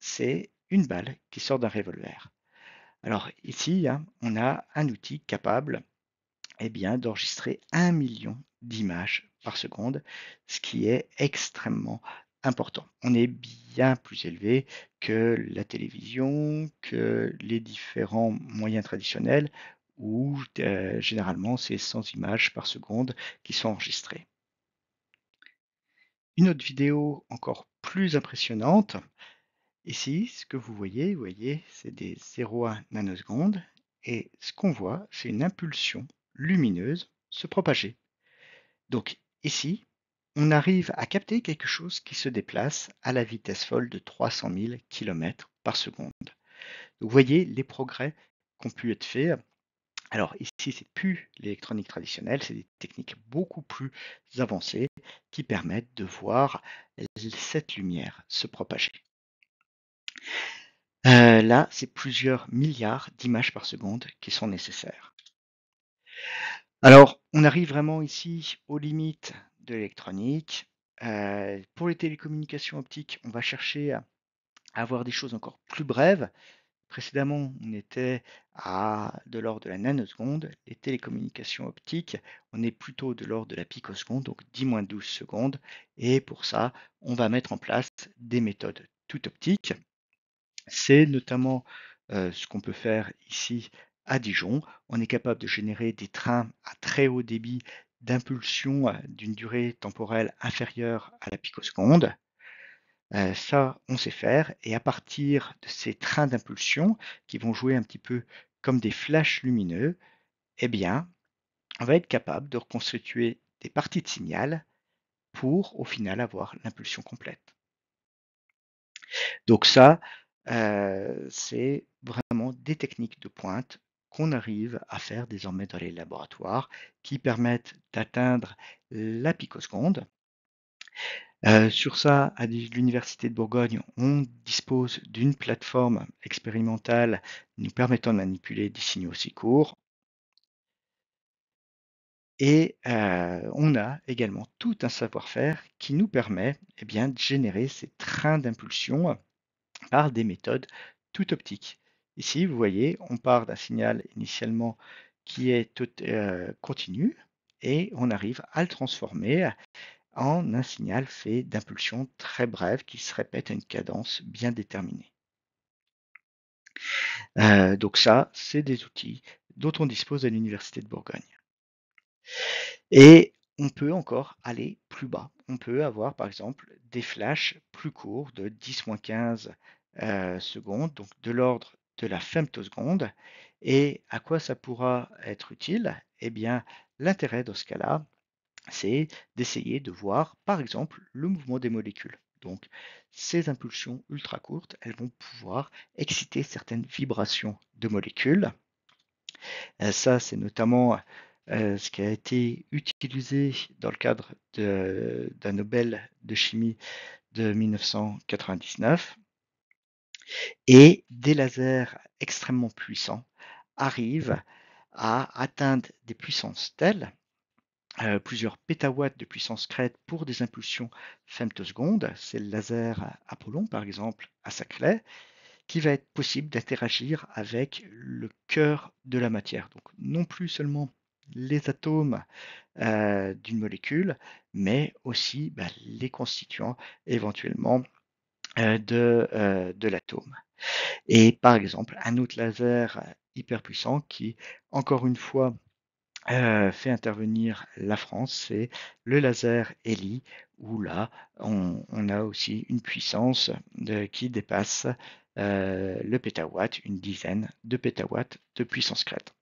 c'est une balle qui sort d'un revolver. Alors ici, hein, on a un outil capable eh bien, d'enregistrer un million d'images par seconde, ce qui est extrêmement important. On est bien plus élevé que la télévision, que les différents moyens traditionnels où euh, généralement c'est 100 images par seconde qui sont enregistrées. Une autre vidéo encore plus impressionnante. Ici, ce que vous voyez, vous voyez, c'est des à nanosecondes. Et ce qu'on voit, c'est une impulsion lumineuse se propager. Donc ici, on arrive à capter quelque chose qui se déplace à la vitesse folle de 300 000 km par seconde. vous voyez les progrès qui ont pu être faits alors ici, c'est plus l'électronique traditionnelle, c'est des techniques beaucoup plus avancées qui permettent de voir cette lumière se propager. Euh, là, c'est plusieurs milliards d'images par seconde qui sont nécessaires. Alors, on arrive vraiment ici aux limites de l'électronique. Euh, pour les télécommunications optiques, on va chercher à avoir des choses encore plus brèves, Précédemment, on était à de l'ordre de la nanoseconde. Les télécommunications optiques, on est plutôt de l'ordre de la picoseconde, donc 10-12 secondes. Et pour ça, on va mettre en place des méthodes tout optiques. C'est notamment euh, ce qu'on peut faire ici à Dijon. On est capable de générer des trains à très haut débit d'impulsion d'une durée temporelle inférieure à la picoseconde. Euh, ça, on sait faire. Et à partir de ces trains d'impulsion qui vont jouer un petit peu comme des flashs lumineux, eh bien, on va être capable de reconstituer des parties de signal pour au final avoir l'impulsion complète. Donc ça, euh, c'est vraiment des techniques de pointe qu'on arrive à faire désormais dans les laboratoires qui permettent d'atteindre la picoseconde. Euh, sur ça, à l'Université de Bourgogne, on dispose d'une plateforme expérimentale nous permettant de manipuler des signaux aussi courts. Et euh, on a également tout un savoir-faire qui nous permet eh bien, de générer ces trains d'impulsion par des méthodes tout optiques. Ici, vous voyez, on part d'un signal initialement qui est euh, continu et on arrive à le transformer en un signal fait d'impulsions très brèves qui se répètent à une cadence bien déterminée. Euh, donc ça, c'est des outils dont on dispose à l'Université de Bourgogne. Et on peut encore aller plus bas. On peut avoir par exemple des flashs plus courts de 10-15 euh, secondes, donc de l'ordre de la femtoseconde. Et à quoi ça pourra être utile Eh bien, l'intérêt dans ce cas-là, c'est d'essayer de voir par exemple le mouvement des molécules. Donc ces impulsions ultra courtes, elles vont pouvoir exciter certaines vibrations de molécules. Euh, ça, c'est notamment euh, ce qui a été utilisé dans le cadre d'un Nobel de chimie de 1999. Et des lasers extrêmement puissants arrivent à atteindre des puissances telles euh, plusieurs pétawatts de puissance crête pour des impulsions femtosecondes, c'est le laser Apollon par exemple à Saclay, qui va être possible d'interagir avec le cœur de la matière. Donc non plus seulement les atomes euh, d'une molécule, mais aussi bah, les constituants éventuellement euh, de, de l'atome. Et par exemple, un autre laser hyper puissant qui, encore une fois, euh, fait intervenir la France, c'est le laser ELI, où là, on, a aussi une puissance qui dépasse euh, le pétawatt, une dizaine de pétawatts de puissance crête.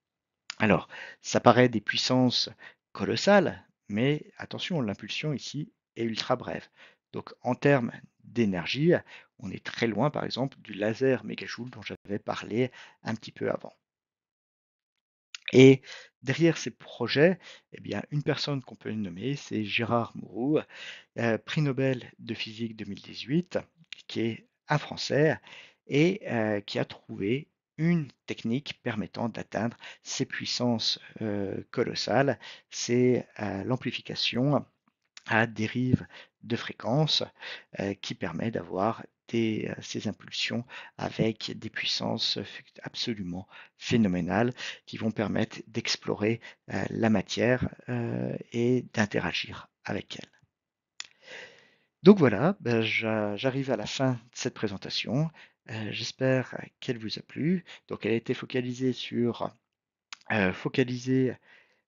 Alors, ça paraît des puissances colossales, mais attention, l'impulsion ici est ultra brève. Donc, en termes d'énergie, on est très loin, par exemple, du laser mégajoule dont j'avais parlé un petit peu avant. Et derrière ces projets, eh bien, une personne qu'on peut nommer, c'est Gérard Mourou, euh, prix Nobel de physique 2018, qui est un Français et euh, qui a trouvé une technique permettant d'atteindre ces puissances euh, colossales, c'est l'amplification à dérive de fréquence qui permet d'avoir euh, ces impulsions avec des puissances euh, absolument phénoménales qui vont permettre d'explorer euh, la matière et d'interagir avec elle. Donc voilà, ben, j'arrive à la fin de cette présentation. J'espère qu'elle vous a plu. Donc elle a été focalisée sur focaliser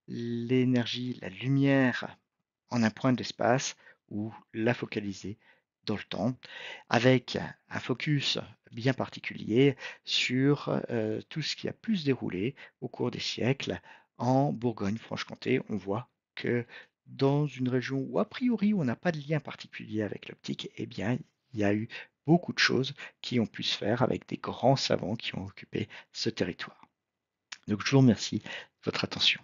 l'énergie, la lumière en un point d'espace ou la focaliser dans le temps, avec un focus bien particulier sur euh, tout ce qui a pu se dérouler au cours des siècles en Bourgogne-Franche-Comté. On voit que dans une région où a priori on n'a pas de lien particulier avec l'optique, eh bien il y a eu beaucoup de choses qui ont pu se faire avec des grands savants qui ont occupé ce territoire. Donc je vous remercie de votre attention.